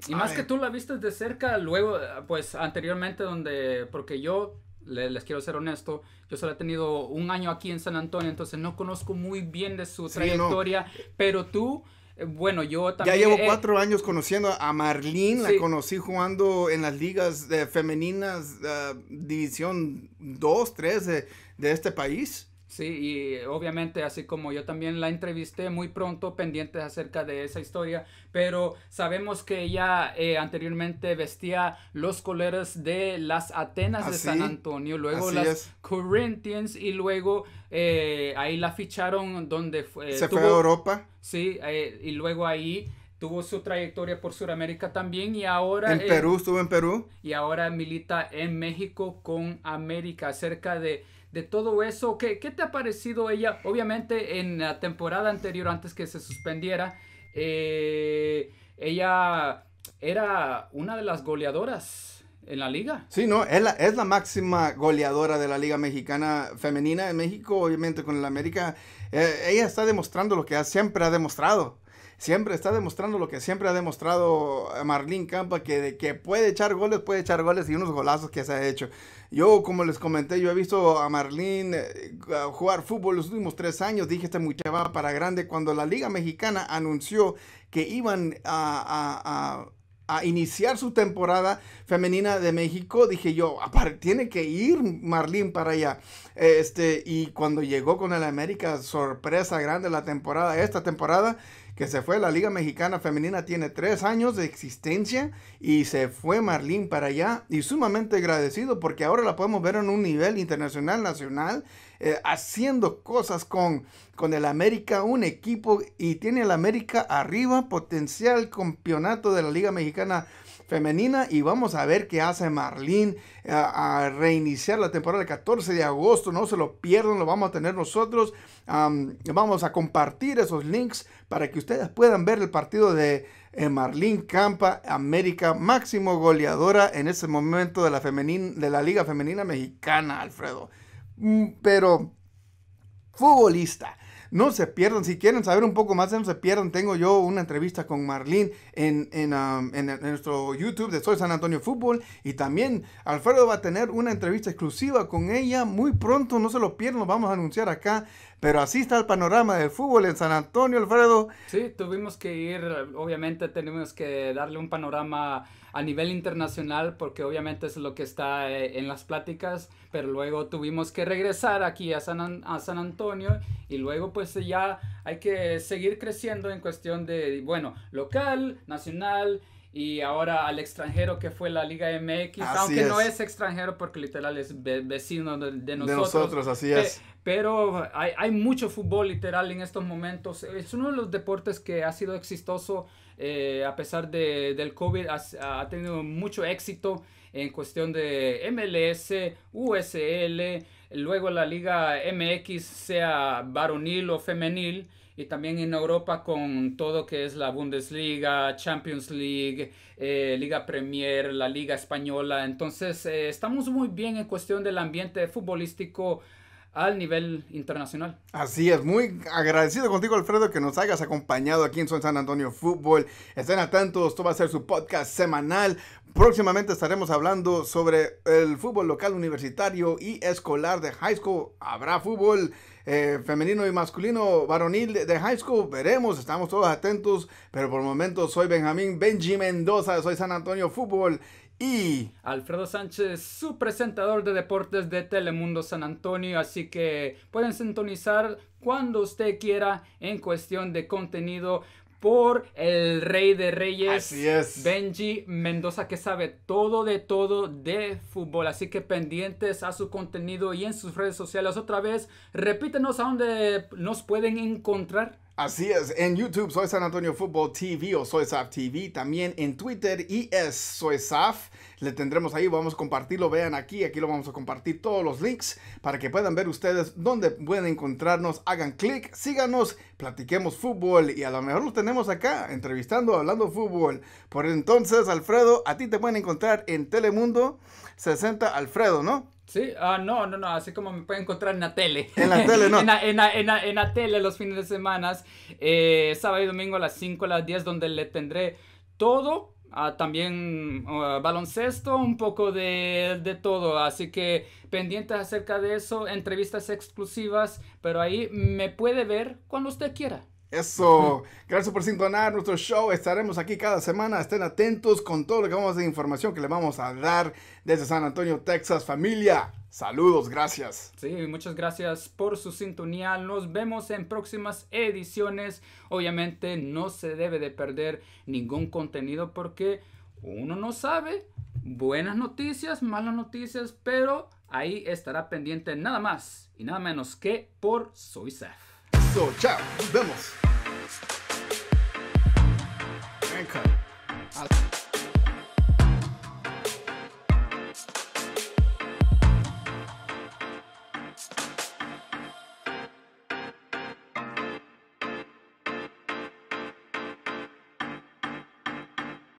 y más que tú la viste de cerca, luego, pues anteriormente donde, porque yo, les quiero ser honesto, yo solo he tenido un año aquí en San Antonio, entonces no conozco muy bien de su trayectoria, pero tú eh, bueno, yo también. Ya llevo eh, cuatro años conociendo a Marlene, la conocí jugando en las ligas eh, de femeninas, División 2, 3 de, este país. Sí, y eh, obviamente así como yo también la entrevisté muy pronto pendientes acerca de esa historia, pero sabemos que ella eh, anteriormente vestía los colores de las Atenas ah, de San Antonio, luego las Corinthians y luego eh, ahí la ficharon donde fue... Se fue a Europa. Sí, y luego ahí tuvo su trayectoria por Sudamérica también y ahora... En Perú, estuvo en Perú. Y ahora milita en México con América acerca de de todo eso. ¿Qué, qué te ha parecido ella? Obviamente en la temporada anterior, antes que se suspendiera, eh, ella era una de las goleadoras en la liga. Sí, no, es la, máxima goleadora de la liga mexicana femenina en México, obviamente con el América. Eh, ella está demostrando lo que siempre ha demostrado siempre está demostrando lo que siempre ha demostrado Marlene Campa, que, que puede echar goles, puede echar goles y unos golazos que se ha hecho. Yo, como les comenté, yo he visto a Marlene eh, jugar fútbol los últimos tres años. Dije, este muchacho va para grande. Cuando la Liga Mexicana anunció que iban a a iniciar su temporada femenina de México, dije yo, tiene que ir Marlín para allá. Este, y cuando llegó con el América, sorpresa grande la temporada, esta temporada que se fue, la Liga Mexicana Femenina tiene tres años de existencia y se fue Marlín para allá y sumamente agradecido porque ahora la podemos ver en un nivel internacional, nacional, eh, haciendo cosas con, con el América, un equipo, y tiene el América arriba, potencial campeonato de la Liga Mexicana femenina y vamos a ver qué hace Marlín eh, a, reiniciar la temporada el 14 de agosto. No se lo pierdan, lo vamos a tener nosotros. vamos a compartir esos links para que ustedes puedan ver el partido de eh, Marlín Campa, América, máximo goleadora en ese momento de la, de la Liga Femenina Mexicana, Alfredo. Mm, pero futbolista. No se pierdan, si quieren saber un poco más, no se pierdan. Tengo yo una entrevista con Marlene en, en, en, nuestro YouTube de Soy San Antonio Fútbol. Y también Alfredo va a tener una entrevista exclusiva con ella muy pronto. No se lo pierdan, lo vamos a anunciar acá. Pero así está el panorama del fútbol en San Antonio, Alfredo. Sí, tuvimos que ir, obviamente tenemos que darle un panorama a nivel internacional porque obviamente es lo que está eh, en las pláticas, pero luego tuvimos que regresar aquí a San, a San Antonio y luego pues eh, ya hay que seguir creciendo en cuestión de, bueno, local, nacional y ahora al extranjero que fue la Liga MX, aunque no es extranjero porque literal es vecino de, nosotros. así es. Pero hay, hay mucho fútbol literal en estos momentos. Es uno de los deportes que ha sido exitoso eh, a pesar de, del COVID, ha, ha, tenido mucho éxito en cuestión de MLS, USL, luego la Liga MX, sea varonil o femenil, y también en Europa con todo que es la Bundesliga, Champions League, eh, Liga Premier, la Liga Española. Entonces, eh, estamos muy bien en cuestión del ambiente futbolístico al nivel internacional. Así es, muy agradecido contigo Alfredo que nos hayas acompañado aquí en San Antonio Fútbol. Estén atentos, esto va a ser su podcast semanal. Próximamente estaremos hablando sobre el fútbol local universitario y escolar de high school. Habrá fútbol eh, femenino y masculino, varonil de, high school. Veremos, estamos todos atentos. Pero por el momento soy Benjamín Benji Mendoza, soy San Antonio Fútbol y Alfredo Sánchez, su presentador de deportes de Telemundo San Antonio, así que pueden sintonizar cuando usted quiera en cuestión de contenido por el rey de reyes. Benji Mendoza que sabe todo de todo de fútbol. Así que pendientes a su contenido y en sus redes sociales. Otra vez, repítenos a dónde nos pueden encontrar. Así es, en YouTube soy San Antonio Fútbol TV o soy SAF TV, también en Twitter y es soy SAF le tendremos ahí, vamos a compartirlo, vean aquí, aquí lo vamos a compartir todos los links para que puedan ver ustedes dónde pueden encontrarnos, hagan clic, síganos, platiquemos fútbol y a lo mejor los tenemos acá entrevistando, hablando fútbol. Por entonces, Alfredo, a ti te pueden encontrar en Telemundo 60 Alfredo, ¿no? Sí, ah no, no, no, así como me pueden encontrar en la tele. En la tele, ¿no? en, la, tele los fines de semana, eh, sábado y domingo a las 5, a las 10, donde le tendré todo Ah, también ah, baloncesto, un poco de, todo. Así que pendientes acerca de eso, entrevistas exclusivas, pero ahí me puede ver cuando usted quiera. Eso, gracias por sintonar nuestro show. Estaremos aquí cada semana. Estén atentos con todo lo que vamos de información que le vamos a dar desde San Antonio, Texas. Familia, saludos, gracias. Sí, muchas gracias por su sintonía. Nos vemos en próximas ediciones. Obviamente no se debe de perder ningún contenido porque uno no sabe. Buenas noticias, malas noticias, pero ahí estará pendiente nada más y nada menos que por Soy Seth chao, nos vemos.